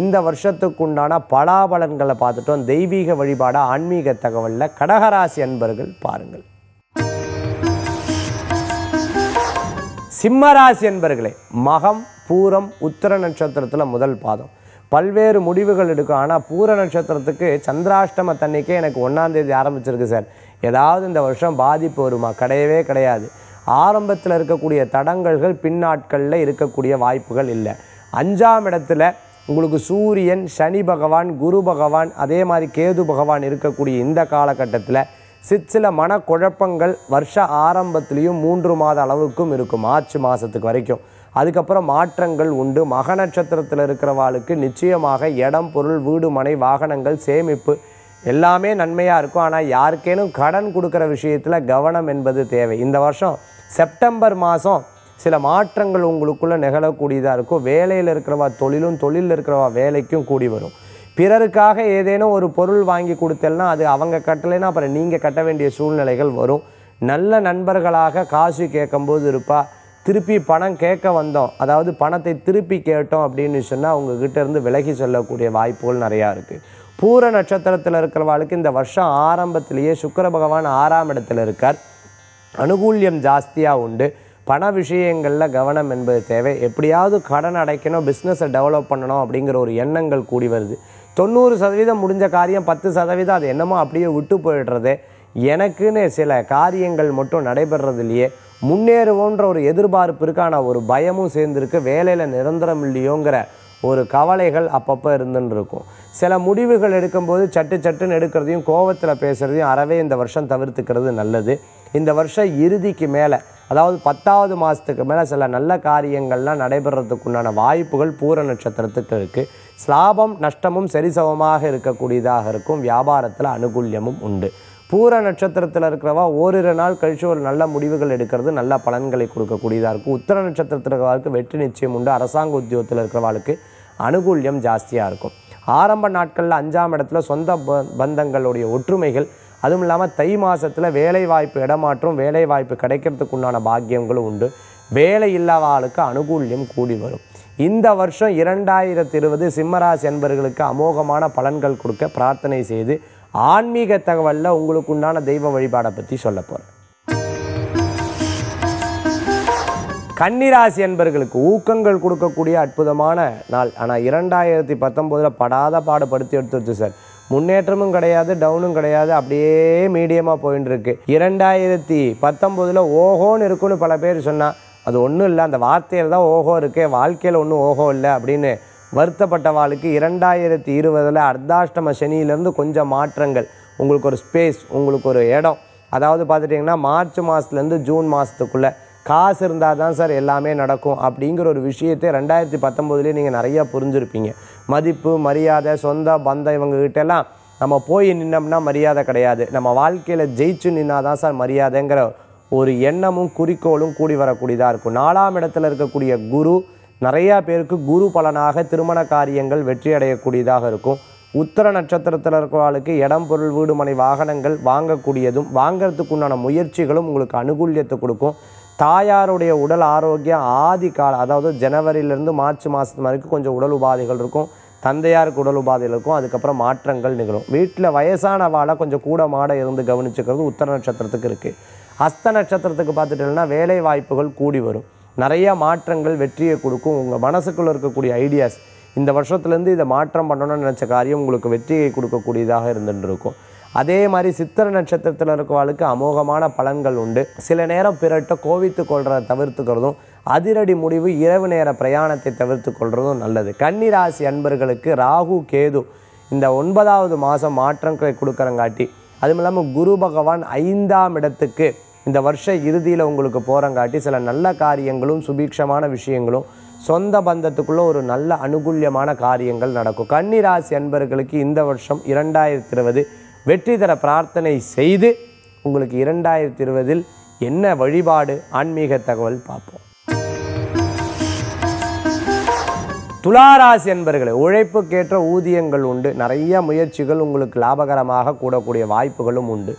இந்த வருஷத்துக்குண்டான பலாபலன்களை பார்த்துட்டோம் தெய்வீக வழிபாட ஆன்மீக தகவலில் கடகராசி அன்பர்கள் பாருங்கள் சிம்மராசி என்பர்களே மகம் பூரம் உத்தர நட்சத்திரத்தில் முதல் பாதம் பல்வேறு முடிவுகள் எடுக்கும் ஆனால் பூர நட்சத்திரத்துக்கு சந்திராஷ்டம தன்னைக்கே எனக்கு ஒன்றாந்தேதி ஆரம்பிச்சிருக்கு சார் ஏதாவது இந்த வருஷம் பாதிப்பு வருமா கிடையவே கிடையாது ஆரம்பத்தில் இருக்கக்கூடிய தடங்கல்கள் பின்னாட்களில் இருக்கக்கூடிய வாய்ப்புகள் இல்லை அஞ்சாம் இடத்துல உங்களுக்கு சூரியன் சனி பகவான் குரு பகவான் அதே மாதிரி கேது பகவான் இருக்கக்கூடிய இந்த காலகட்டத்தில் சிற்சில மனக்குழப்பங்கள் வருஷ ஆரம்பத்துலேயும் மூன்று மாத அளவுக்கும் இருக்கும் மார்ச் மாதத்துக்கு வரைக்கும் அதுக்கப்புறம் மாற்றங்கள் உண்டு மக நட்சத்திரத்தில் இருக்கிறவாளுக்கு நிச்சயமாக இடம் பொருள் வீடு மனை வாகனங்கள் சேமிப்பு எல்லாமே நன்மையாக இருக்கும் ஆனால் யாருக்கேனும் கடன் கொடுக்குற விஷயத்தில் கவனம் என்பது தேவை இந்த வருஷம் செப்டம்பர் மாதம் சில மாற்றங்கள் உங்களுக்குள்ளே நிகழக்கூடியதாக இருக்கும் வேலையில் இருக்கிறவா தொழிலும் தொழிலில் இருக்கிறவா வேலைக்கும் கூடி வரும் பிறருக்காக ஏதேனும் ஒரு பொருள் வாங்கி கொடுத்தல்னா அது அவங்க கட்டலைன்னா அப்புறம் நீங்கள் கட்ட வேண்டிய சூழ்நிலைகள் வரும் நல்ல நண்பர்களாக காசு கேட்கும்போது இருப்பா திருப்பி பணம் கேட்க வந்தோம் அதாவது பணத்தை திருப்பி கேட்டோம் அப்படின்னு சொன்னால் உங்ககிட்ட இருந்து விலகி சொல்லக்கூடிய வாய்ப்புகள் நிறையா இருக்குது பூர நட்சத்திரத்தில் இருக்கிறவாளுக்கு இந்த வருஷம் ஆரம்பத்திலேயே சுக்கர பகவான் ஆறாம் இடத்துல இருக்கார் அனுகூல்யம் ஜாஸ்தியாக உண்டு பண விஷயங்களில் கவனம் என்பது தேவை எப்படியாவது கடன் அடைக்கணும் பிஸ்னஸை டெவலப் பண்ணணும் அப்படிங்கிற ஒரு எண்ணங்கள் கூடி வருது தொண்ணூறு சதவீதம் முடிஞ்ச காரியம் பத்து சதவீதம் அது என்னமோ அப்படியே விட்டு போயிடுறது எனக்குன்னு சில காரியங்கள் மட்டும் இல்லையே முன்னேறுவோன்ற ஒரு எதிர்பார்ப்பு இருக்கான ஒரு பயமும் சேர்ந்துருக்கு வேலையில் நிரந்தரம் இல்லையோங்கிற ஒரு கவலைகள் அப்பப்போ இருந்துன்னு இருக்கும் சில முடிவுகள் எடுக்கும்போது சட்டு சட்டுன்னு எடுக்கிறதையும் கோவத்தில் பேசுகிறதையும் அறவே இந்த வருஷம் தவிர்த்துக்கிறது நல்லது இந்த வருஷம் இறுதிக்கு மேலே அதாவது பத்தாவது மாதத்துக்கு மேலே சில நல்ல காரியங்கள்லாம் நடைபெறத்துக்குண்டான வாய்ப்புகள் பூர நட்சத்திரத்துக்கு இருக்குது ஸ்லாபம் நஷ்டமும் சரிசமமாக இருக்கக்கூடியதாக இருக்கும் வியாபாரத்தில் அனுகூல்யமும் உண்டு பூர நட்சத்திரத்தில் இருக்கிறவா ஓரிரு நாள் கழித்து ஒரு நல்ல முடிவுகள் எடுக்கிறது நல்ல பலன்களை கொடுக்கக்கூடியதாக இருக்கும் உத்தர நட்சத்திரத்தில் இருக்கிறவாளுக்கு வெற்றி நிச்சயம் உண்டு அரசாங்க உத்தியோகத்தில் இருக்கிறவாளுக்கு அனுகூல்யம் ஜாஸ்தியாக இருக்கும் ஆரம்ப நாட்களில் அஞ்சாம் இடத்துல சொந்த பந்தங்களுடைய ஒற்றுமைகள் அதுவும் இல்லாமல் தை மாதத்தில் வேலை வாய்ப்பு இடமாற்றம் வேலை வாய்ப்பு உண்டான பாக்கியங்களும் உண்டு வேலை இல்லாத ஆளுக்கு அனுகூல்யம் கூடி வரும் இந்த வருஷம் இரண்டாயிரத்தி இருபது சிம்மராசி என்பர்களுக்கு அமோகமான பலன்கள் கொடுக்க பிரார்த்தனை செய்து ஆன்மீக தகவலில் உங்களுக்கு உண்டான தெய்வ வழிபாடை பற்றி சொல்ல போகிறேன் கன்னிராசி என்பர்களுக்கு ஊக்கங்கள் கொடுக்கக்கூடிய அற்புதமான நாள் ஆனால் இரண்டாயிரத்தி பத்தொம்போதில் படாத பாடுபடுத்தி எடுத்துருச்சு சார் முன்னேற்றமும் கிடையாது டவுனும் கிடையாது அப்படியே மீடியமாக போயின்னு இருக்கு இரண்டாயிரத்தி பத்தொம்போதில் ஓஹோன்னு இருக்குன்னு பல பேர் சொன்னால் அது ஒன்றும் இல்லை அந்த வார்த்தையில் தான் ஓஹோ இருக்கே வாழ்க்கையில் ஒன்றும் ஓஹோ இல்லை அப்படின்னு வருத்தப்பட்டவாளுக்கு இரண்டாயிரத்தி இருபதில் அர்த்தாஷ்டம சனியிலேருந்து கொஞ்சம் மாற்றங்கள் உங்களுக்கு ஒரு ஸ்பேஸ் உங்களுக்கு ஒரு இடம் அதாவது பார்த்துட்டிங்கன்னா மார்ச் மாதத்துலேருந்து ஜூன் மாதத்துக்குள்ளே காசு இருந்தால் தான் சார் எல்லாமே நடக்கும் அப்படிங்கிற ஒரு விஷயத்தை ரெண்டாயிரத்தி பத்தொம்போதுலேயே நீங்கள் நிறையா புரிஞ்சுருப்பீங்க மதிப்பு மரியாதை சொந்த பந்தம் எல்லாம் நம்ம போய் நின்னோம்னா மரியாதை கிடையாது நம்ம வாழ்க்கையில் ஜெயிச்சு நின்னா தான் சார் மரியாதைங்கிற ஒரு எண்ணமும் குறிக்கோளும் கூடி வரக்கூடியதாக இருக்கும் நாலாம் இடத்துல இருக்கக்கூடிய குரு நிறையா பேருக்கு குரு பலனாக திருமண காரியங்கள் வெற்றி அடையக்கூடியதாக இருக்கும் உத்தர நட்சத்திரத்தில் இருக்கிறவர்களுக்கு இடம் பொருள் வீடுமனை வாகனங்கள் வாங்கக்கூடியதும் வாங்கிறதுக்குண்டான உண்டான முயற்சிகளும் உங்களுக்கு அனுகூல்யத்தை கொடுக்கும் தாயாருடைய உடல் ஆரோக்கியம் ஆதி காலம் அதாவது ஜனவரியிலேருந்து மார்ச் மாதத்து வரைக்கும் கொஞ்சம் உடல் உபாதைகள் இருக்கும் தந்தையாருக்கு உடல் உபாதைகள் இருக்கும் அதுக்கப்புறம் மாற்றங்கள் நிகழும் வீட்டில் வயசான வாழை கொஞ்சம் கூட மாட இருந்து கவனிச்சுக்கிறது உத்தர நட்சத்திரத்துக்கு இருக்குது அஸ்த நட்சத்திரத்துக்கு பார்த்துட்டோம்னா வேலை வாய்ப்புகள் கூடி வரும் நிறைய மாற்றங்கள் வெற்றியை கொடுக்கும் உங்கள் மனசுக்குள்ளே இருக்கக்கூடிய ஐடியாஸ் இந்த வருஷத்துலேருந்து இதை மாற்றம் பண்ணணும்னு நினச்ச காரியம் உங்களுக்கு வெற்றியை கொடுக்கக்கூடியதாக இருந்துகிட்டு இருக்கும் அதே மாதிரி சித்திர நட்சத்திரத்தில் இருக்கவாளுக்கு அமோகமான பலன்கள் உண்டு சில நேரம் பிறட்ட கோவித்து கொள்கிறத தவிர்த்துக்கிறதும் அதிரடி முடிவு இரவு நேர பிரயாணத்தை தவிர்த்து கொள்வதும் நல்லது கன்னிராசி அன்பர்களுக்கு ராகு கேது இந்த ஒன்பதாவது மாதம் மாற்றங்களை கொடுக்குறங்காட்டி அதுவும் இல்லாமல் குரு பகவான் ஐந்தாம் இடத்துக்கு இந்த வருஷ இறுதியில் உங்களுக்கு போகிறங்காட்டி சில நல்ல காரியங்களும் சுபீட்சமான விஷயங்களும் சொந்த பந்தத்துக்குள்ளே ஒரு நல்ல அனுகூல்யமான காரியங்கள் நடக்கும் கன்னிராசி அன்பர்களுக்கு இந்த வருஷம் இரண்டாயிரத்தி இருபது வெற்றி தர பிரார்த்தனை செய்து உங்களுக்கு இரண்டாயிரத்தி இருபதில் என்ன வழிபாடு ஆன்மீக தகவல் பார்ப்போம் துளாராசி என்பர்களை உழைப்புக்கேற்ற ஊதியங்கள் உண்டு நிறைய முயற்சிகள் உங்களுக்கு லாபகரமாக கூடக்கூடிய வாய்ப்புகளும் உண்டு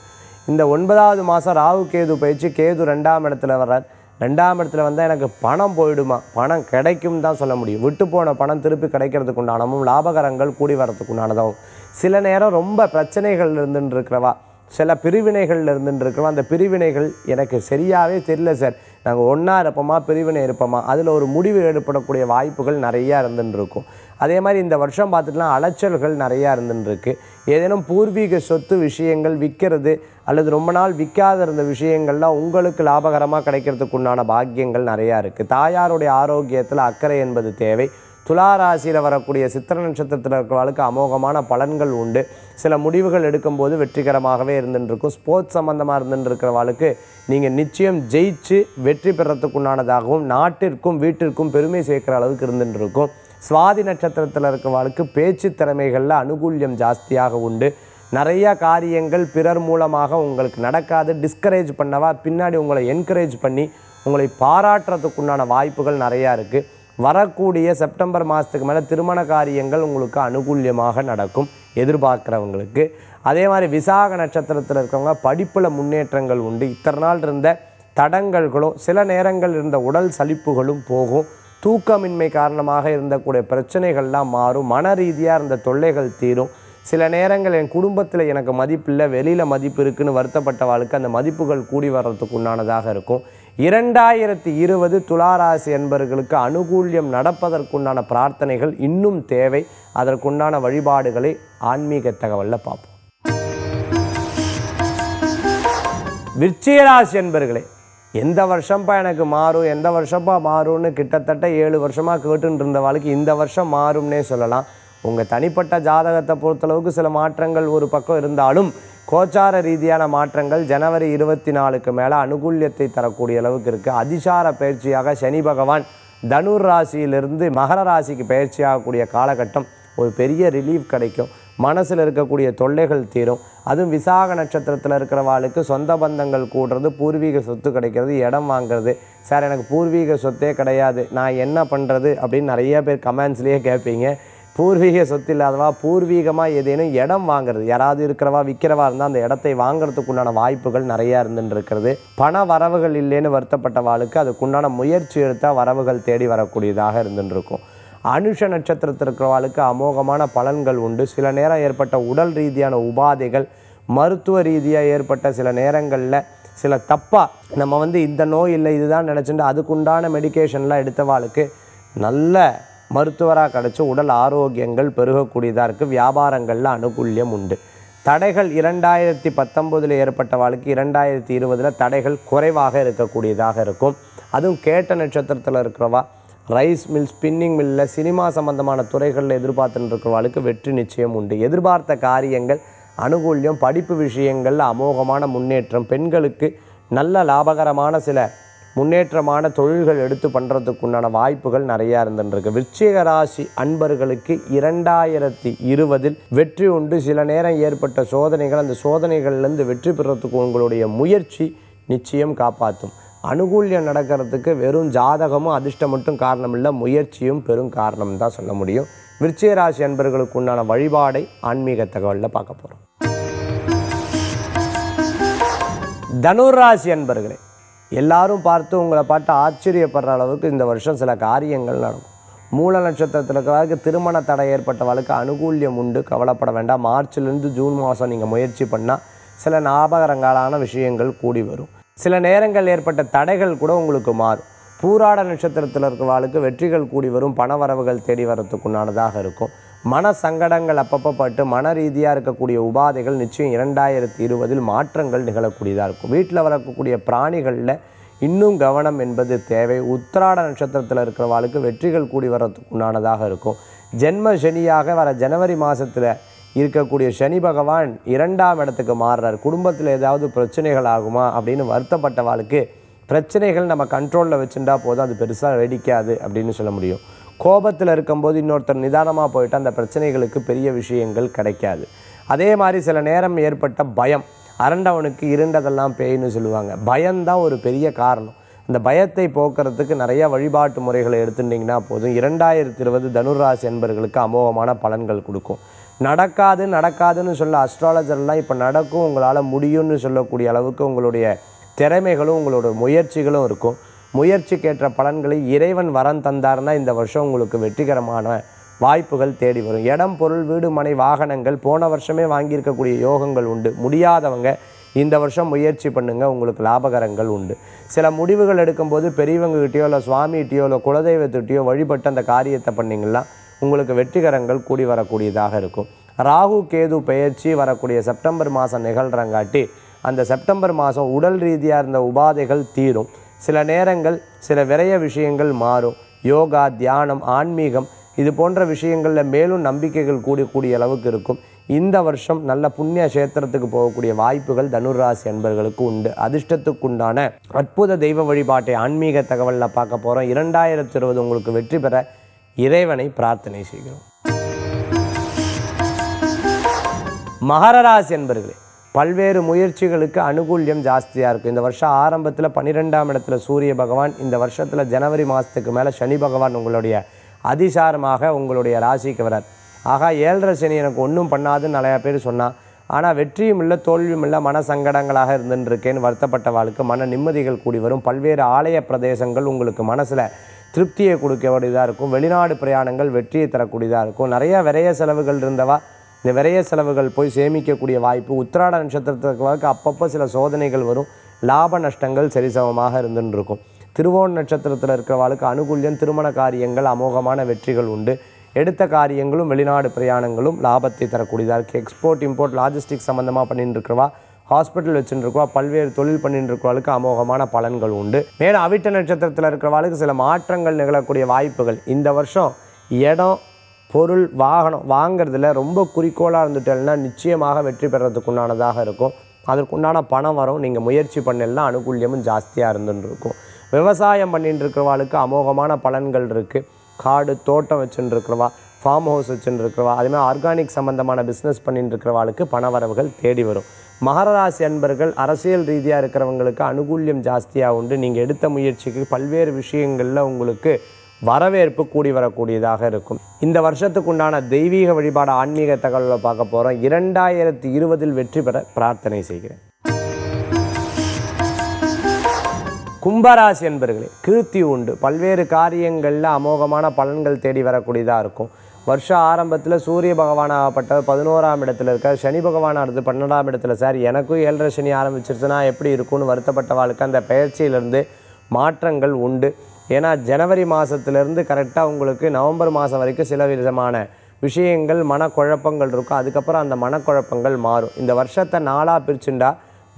இந்த ஒன்பதாவது மாதம் ராகு கேது பயிற்சி கேது ரெண்டாம் இடத்துல வர்றார் ரெண்டாம் இடத்துல வந்தால் எனக்கு பணம் போயிடுமா பணம் கிடைக்கும் தான் சொல்ல முடியும் விட்டு போன பணம் திருப்பி கிடைக்கிறதுக்கு உண்டானமும் லாபகரங்கள் கூடி வரத்துக்கு உண்டானதாகவும் சில நேரம் ரொம்ப பிரச்சனைகள் இருந்துட்டு இருக்கிறவா சில பிரிவினைகள் இருந்துட்டு இருக்கிறவா அந்த பிரிவினைகள் எனக்கு சரியாகவே தெரியல சார் நாங்கள் ஒன்றா இருப்போமா பிரிவினை இருப்போமா அதில் ஒரு முடிவு ஏற்படக்கூடிய வாய்ப்புகள் நிறையா இருந்துன்னு இருக்கும் அதே மாதிரி இந்த வருஷம் பார்த்துட்டுலாம் அலைச்சல்கள் நிறையா இருந்துருக்கு ஏதேனும் பூர்வீக சொத்து விஷயங்கள் விற்கிறது அல்லது ரொம்ப நாள் விற்காத இருந்த விஷயங்கள்லாம் உங்களுக்கு லாபகரமாக கிடைக்கிறதுக்கு உண்டான பாக்கியங்கள் நிறையா இருக்குது தாயாருடைய ஆரோக்கியத்தில் அக்கறை என்பது தேவை துளாராசியில் வரக்கூடிய சித்திர நட்சத்திரத்தில் இருக்கிறவர்களுக்கு அமோகமான பலன்கள் உண்டு சில முடிவுகள் எடுக்கும்போது வெற்றிகரமாகவே இருந்துருக்கும் ஸ்போர்ட்ஸ் சம்மந்தமாக இருந்துருக்கிறவாளுக்கு நீங்கள் நிச்சயம் ஜெயிச்சு வெற்றி பெறத்துக்குண்டானதாகவும் நாட்டிற்கும் வீட்டிற்கும் பெருமை சேர்க்குற அளவுக்கு இருந்துருக்கும் சுவாதி நட்சத்திரத்தில் இருக்கிறவர்களுக்கு பேச்சு திறமைகளில் அனுகூல்யம் ஜாஸ்தியாக உண்டு நிறையா காரியங்கள் பிறர் மூலமாக உங்களுக்கு நடக்காது டிஸ்கரேஜ் பண்ணவா பின்னாடி உங்களை என்கரேஜ் பண்ணி உங்களை பாராட்டுறதுக்குண்டான வாய்ப்புகள் நிறையா இருக்குது வரக்கூடிய செப்டம்பர் மாதத்துக்கு மேலே திருமண காரியங்கள் உங்களுக்கு அனுகூல்யமாக நடக்கும் எதிர்பார்க்குறவங்களுக்கு அதே மாதிரி விசாக நட்சத்திரத்தில் இருக்கிறவங்க படிப்பில் முன்னேற்றங்கள் உண்டு இத்தனை நாள் இருந்த தடங்கல்களும் சில நேரங்கள் இருந்த உடல் சலிப்புகளும் போகும் தூக்கமின்மை காரணமாக இருந்தக்கூடிய பிரச்சனைகள்லாம் மாறும் மன ரீதியாக இருந்த தொல்லைகள் தீரும் சில நேரங்கள் என் குடும்பத்தில் எனக்கு மதிப்பு இல்லை வெளியில் மதிப்பு இருக்குதுன்னு வருத்தப்பட்ட வாழ்க்கை அந்த மதிப்புகள் கூடி வர்றதுக்கு உண்டானதாக இருக்கும் இரண்டாயிரத்தி இருபது துளாராசி என்பர்களுக்கு அனுகூல்யம் நடப்பதற்குண்டான பிரார்த்தனைகள் இன்னும் தேவை அதற்குண்டான வழிபாடுகளை ஆன்மீக தகவலில் பார்ப்போம் விருச்சிகராசி என்பர்களே எந்த வருஷம்ப்பா எனக்கு மாறும் எந்த வருஷப்பா மாறும்னு கிட்டத்தட்ட ஏழு வருஷமாக கேட்டுன்னு இருந்த வாழ்க்கை இந்த வருஷம் மாறும்னே சொல்லலாம் உங்கள் தனிப்பட்ட ஜாதகத்தை பொறுத்தளவுக்கு சில மாற்றங்கள் ஒரு பக்கம் இருந்தாலும் கோச்சார ரீதியான மாற்றங்கள் ஜனவரி இருபத்தி நாலுக்கு மேலே அனுகூல்யத்தை தரக்கூடிய அளவுக்கு இருக்குது அதிசார பயிற்சியாக சனி பகவான் தனுர் ராசியிலிருந்து மகர ராசிக்கு பயிற்சியாகக்கூடிய காலகட்டம் ஒரு பெரிய ரிலீஃப் கிடைக்கும் மனசில் இருக்கக்கூடிய தொல்லைகள் தீரும் அதுவும் விசாக நட்சத்திரத்தில் இருக்கிறவாளுக்கு சொந்த பந்தங்கள் கூடுறது பூர்வீக சொத்து கிடைக்கிறது இடம் வாங்கிறது சார் எனக்கு பூர்வீக சொத்தே கிடையாது நான் என்ன பண்ணுறது அப்படின்னு நிறைய பேர் கமெண்ட்ஸ்லேயே கேட்பீங்க பூர்வீக சொத்து இல்லாதவா பூர்வீகமாக ஏதேனும் இடம் வாங்குறது யாராவது இருக்கிறவா விற்கிறவா இருந்தால் அந்த இடத்தை வாங்குறதுக்குண்டான வாய்ப்புகள் நிறையா இருந்துருக்கிறது பண வரவுகள் இல்லைன்னு வருத்தப்பட்டவாளுக்கு அதுக்குண்டான முயற்சி எடுத்தால் வரவுகள் தேடி வரக்கூடியதாக இருந்துருக்கும் அனுஷ நட்சத்திரத்தில் இருக்கிறவாளுக்கு அமோகமான பலன்கள் உண்டு சில நேரம் ஏற்பட்ட உடல் ரீதியான உபாதைகள் மருத்துவ ரீதியாக ஏற்பட்ட சில நேரங்களில் சில தப்பாக நம்ம வந்து இந்த நோய் இல்லை இதுதான் நினச்சிட்டு அதுக்குண்டான மெடிக்கேஷன்லாம் எடுத்தவாளுக்கு நல்ல மருத்துவராக கிடச்சி உடல் ஆரோக்கியங்கள் பெருகக்கூடியதாக இருக்குது வியாபாரங்களில் அனுகூல்யம் உண்டு தடைகள் இரண்டாயிரத்தி பத்தொம்போதில் ஏற்பட்ட வாழ்க்கை இரண்டாயிரத்தி இருபதில் தடைகள் குறைவாக இருக்கக்கூடியதாக இருக்கும் அதுவும் கேட்ட நட்சத்திரத்தில் இருக்கிறவா ரைஸ் மில் ஸ்பின்னிங் மில்லில் சினிமா சம்பந்தமான துறைகளில் எதிர்பார்த்துன்னு இருக்கிறவாளுக்கு வெற்றி நிச்சயம் உண்டு எதிர்பார்த்த காரியங்கள் அனுகூல்யம் படிப்பு விஷயங்களில் அமோகமான முன்னேற்றம் பெண்களுக்கு நல்ல லாபகரமான சில முன்னேற்றமான தொழில்கள் எடுத்து பண்ணுறதுக்கு உண்டான வாய்ப்புகள் நிறையா இருந்துருக்கு விருச்சிக ராசி அன்பர்களுக்கு இரண்டாயிரத்தி இருபதில் வெற்றி உண்டு சில நேரம் ஏற்பட்ட சோதனைகள் அந்த சோதனைகள்லேருந்து வெற்றி பெறத்துக்கு உங்களுடைய முயற்சி நிச்சயம் காப்பாற்றும் அனுகூல்யம் நடக்கிறதுக்கு வெறும் ஜாதகமும் அதிர்ஷ்டம் மட்டும் காரணம் இல்லை முயற்சியும் பெரும் காரணம் தான் சொல்ல முடியும் விருச்சிக ராசி அன்பர்களுக்கு உண்டான வழிபாடை ஆன்மீக தகவலில் பார்க்க போகிறோம் தனுர் ராசி அன்பர்களே எல்லாரும் பார்த்து உங்களை பார்த்து ஆச்சரியப்படுற அளவுக்கு இந்த வருஷம் சில காரியங்கள் நடக்கும் மூல நட்சத்திரத்தில் இருக்கிறவருக்கு திருமண தடை ஏற்பட்ட வழக்கு அனுகூல்யம் உண்டு கவலைப்பட வேண்டாம் மார்ச்லேருந்து ஜூன் மாதம் நீங்கள் முயற்சி பண்ணால் சில ஞாபகரங்களான விஷயங்கள் கூடி வரும் சில நேரங்கள் ஏற்பட்ட தடைகள் கூட உங்களுக்கு மாறும் பூராட நட்சத்திரத்தில் இருக்கிற வாழ்க்கை வெற்றிகள் கூடி வரும் பணவரவுகள் தேடி வரத்துக்குண்டானதாக இருக்கும் மன சங்கடங்கள் அப்பப்போ பட்டு மன ரீதியாக இருக்கக்கூடிய உபாதைகள் நிச்சயம் இரண்டாயிரத்தி இருபதில் மாற்றங்கள் நிகழக்கூடியதாக இருக்கும் வீட்டில் வளர்க்கக்கூடிய பிராணிகளில் இன்னும் கவனம் என்பது தேவை உத்திராட நட்சத்திரத்தில் இருக்கிறவாளுக்கு வெற்றிகள் கூடி வர்றதுக்கு உண்டானதாக இருக்கும் ஜென்ம சனியாக வர ஜனவரி மாதத்தில் இருக்கக்கூடிய சனி பகவான் இரண்டாம் இடத்துக்கு மாறுறார் குடும்பத்தில் ஏதாவது பிரச்சனைகள் ஆகுமா அப்படின்னு வருத்தப்பட்டவாளுக்கு பிரச்சனைகள் நம்ம கண்ட்ரோலில் வச்சுட்டா போதும் அது பெருசாக வெடிக்காது அப்படின்னு சொல்ல முடியும் கோபத்தில் இருக்கும்போது இன்னொருத்தர் நிதானமாக போயிட்டு அந்த பிரச்சனைகளுக்கு பெரிய விஷயங்கள் கிடைக்காது அதே மாதிரி சில நேரம் ஏற்பட்ட பயம் அரண்டவனுக்கு இருண்டதெல்லாம் பேயின்னு சொல்லுவாங்க பயம்தான் ஒரு பெரிய காரணம் இந்த பயத்தை போக்குறதுக்கு நிறைய வழிபாட்டு முறைகளை எடுத்துட்டிங்கன்னா போதும் இரண்டாயிரத்தி இருபது தனுராசி என்பர்களுக்கு அமோகமான பலன்கள் கொடுக்கும் நடக்காது நடக்காதுன்னு சொல்ல அஸ்ட்ராலஜர்லாம் இப்போ நடக்கும் உங்களால் முடியும்னு சொல்லக்கூடிய அளவுக்கு உங்களுடைய திறமைகளும் உங்களோட முயற்சிகளும் இருக்கும் முயற்சிக்கேற்ற பலன்களை இறைவன் வரம் தந்தார்னா இந்த வருஷம் உங்களுக்கு வெற்றிகரமான வாய்ப்புகள் தேடி வரும் இடம் பொருள் வீடு மனை வாகனங்கள் போன வருஷமே வாங்கியிருக்கக்கூடிய யோகங்கள் உண்டு முடியாதவங்க இந்த வருஷம் முயற்சி பண்ணுங்கள் உங்களுக்கு லாபகரங்கள் உண்டு சில முடிவுகள் எடுக்கும்போது பெரியவங்ககிட்டயோ இல்லை சுவாமிகிட்டயோ இல்லை குலதெய்வத்திட்டையோ வழிபட்டு அந்த காரியத்தை பண்ணிங்கன்னா உங்களுக்கு வெற்றிகரங்கள் கூடி வரக்கூடியதாக இருக்கும் ராகு கேது பெயர்ச்சி வரக்கூடிய செப்டம்பர் மாதம் நிகழ்கிறங்காட்டி அந்த செப்டம்பர் மாதம் உடல் ரீதியாக இருந்த உபாதைகள் தீரும் சில நேரங்கள் சில விரைய விஷயங்கள் மாறும் யோகா தியானம் ஆன்மீகம் இது போன்ற விஷயங்களில் மேலும் நம்பிக்கைகள் கூடக்கூடிய அளவுக்கு இருக்கும் இந்த வருஷம் நல்ல புண்ணிய கஷேத்திரத்துக்கு போகக்கூடிய வாய்ப்புகள் தனுராசி அன்பர்களுக்கு உண்டு அதிர்ஷ்டத்துக்குண்டான அற்புத தெய்வ வழிபாட்டை ஆன்மீக தகவலில் பார்க்க போகிறோம் இரண்டாயிரத்தி இருபது உங்களுக்கு வெற்றி பெற இறைவனை பிரார்த்தனை செய்கிறோம் மகர ராசி என்பர்களே பல்வேறு முயற்சிகளுக்கு அனுகூல்யம் ஜாஸ்தியாக இருக்கும் இந்த வருஷம் ஆரம்பத்தில் பன்னிரெண்டாம் இடத்துல சூரிய பகவான் இந்த வருஷத்தில் ஜனவரி மாதத்துக்கு மேலே சனி பகவான் உங்களுடைய அதிசாரமாக உங்களுடைய ராசிக்கு வரார் ஆகா ஏழரை சனி எனக்கு ஒன்றும் பண்ணாதுன்னு நிறையா பேர் சொன்னால் ஆனால் வெற்றியும் இல்லை தோல்வியும் இல்லை மன சங்கடங்களாக இருந்துருக்கேன்னு வருத்தப்பட்ட வாழ்க்கை மன நிம்மதிகள் கூடி வரும் பல்வேறு ஆலய பிரதேசங்கள் உங்களுக்கு மனசில் திருப்தியை கொடுக்கக்கூடியதாக இருக்கும் வெளிநாடு பிரயாணங்கள் வெற்றியை தரக்கூடியதாக இருக்கும் நிறையா விரைய செலவுகள் இருந்தவா இந்த விரைய செலவுகள் போய் சேமிக்கக்கூடிய வாய்ப்பு உத்திராட நட்சத்திரத்துக்கு அப்பப்போ சில சோதனைகள் வரும் லாப நஷ்டங்கள் சரிசமமாக இருந்துன்னு இருக்கும் திருவோண நட்சத்திரத்தில் இருக்கிறவாளுக்கு அனுகூல்யம் திருமண காரியங்கள் அமோகமான வெற்றிகள் உண்டு எடுத்த காரியங்களும் வெளிநாடு பிரயாணங்களும் லாபத்தை தரக்கூடியதாக இருக்குது எக்ஸ்போர்ட் இம்போர்ட் லாஜிஸ்டிக் சம்மந்தமாக பண்ணிட்டு இருக்கிறவா ஹாஸ்பிட்டல் வச்சுருக்கவா பல்வேறு தொழில் பண்ணிட்டு இருக்கிறவளுக்கு அமோகமான பலன்கள் உண்டு மேலும் அவிட்ட நட்சத்திரத்தில் இருக்கிறவாளுக்கு சில மாற்றங்கள் நிகழக்கூடிய வாய்ப்புகள் இந்த வருஷம் இடம் பொருள் வாகனம் வாங்கிறதுல ரொம்ப குறிக்கோளாக இருந்துட்டேன்னா நிச்சயமாக வெற்றி உண்டானதாக இருக்கும் அதற்குண்டான பணம் வரும் நீங்கள் முயற்சி பண்ணலாம் அனுகூல்யமும் ஜாஸ்தியாக இருந்துன்னு இருக்கும் விவசாயம் பண்ணிட்டு இருக்கிறவாளுக்கு அமோகமான பலன்கள் இருக்குது காடு தோட்டம் வச்சுன்னு இருக்கிறவா ஃபார்ம் ஹவுஸ் வச்சுன்னு இருக்கிறவா அதுமாதிரி ஆர்கானிக் சம்மந்தமான பிஸ்னஸ் பண்ணிட்டு இருக்கிறவாளுக்கு வரவுகள் தேடி வரும் ராசி அன்பர்கள் அரசியல் ரீதியாக இருக்கிறவங்களுக்கு அனுகூல்யம் ஜாஸ்தியாக உண்டு நீங்கள் எடுத்த முயற்சிக்கு பல்வேறு விஷயங்களில் உங்களுக்கு வரவேற்பு கூடி வரக்கூடியதாக இருக்கும் இந்த வருஷத்துக்குண்டான தெய்வீக வழிபாடு ஆன்மீக தகவலை பார்க்க போகிறோம் இரண்டாயிரத்தி இருபதில் வெற்றி பெற பிரார்த்தனை செய்கிறேன் கும்பராசி என்பர்களே கீர்த்தி உண்டு பல்வேறு காரியங்களில் அமோகமான பலன்கள் தேடி வரக்கூடியதாக இருக்கும் வருஷ ஆரம்பத்தில் சூரிய பகவானாகப்பட்ட பதினோராம் இடத்துல இருக்க சனி பகவானானது பன்னெண்டாம் இடத்துல சார் எனக்கும் ஏழரை சனி ஆரம்பிச்சிருச்சுன்னா எப்படி இருக்கும்னு வருத்தப்பட்ட வாழ்க்கை அந்த பயிற்சியிலேருந்து மாற்றங்கள் உண்டு ஏன்னா ஜனவரி மாதத்துலேருந்து கரெக்டாக உங்களுக்கு நவம்பர் மாதம் வரைக்கும் சில விதமான விஷயங்கள் மனக்குழப்பங்கள் இருக்கும் அதுக்கப்புறம் அந்த மனக்குழப்பங்கள் மாறும் இந்த வருஷத்தை நாளாக பிரிச்சுண்டா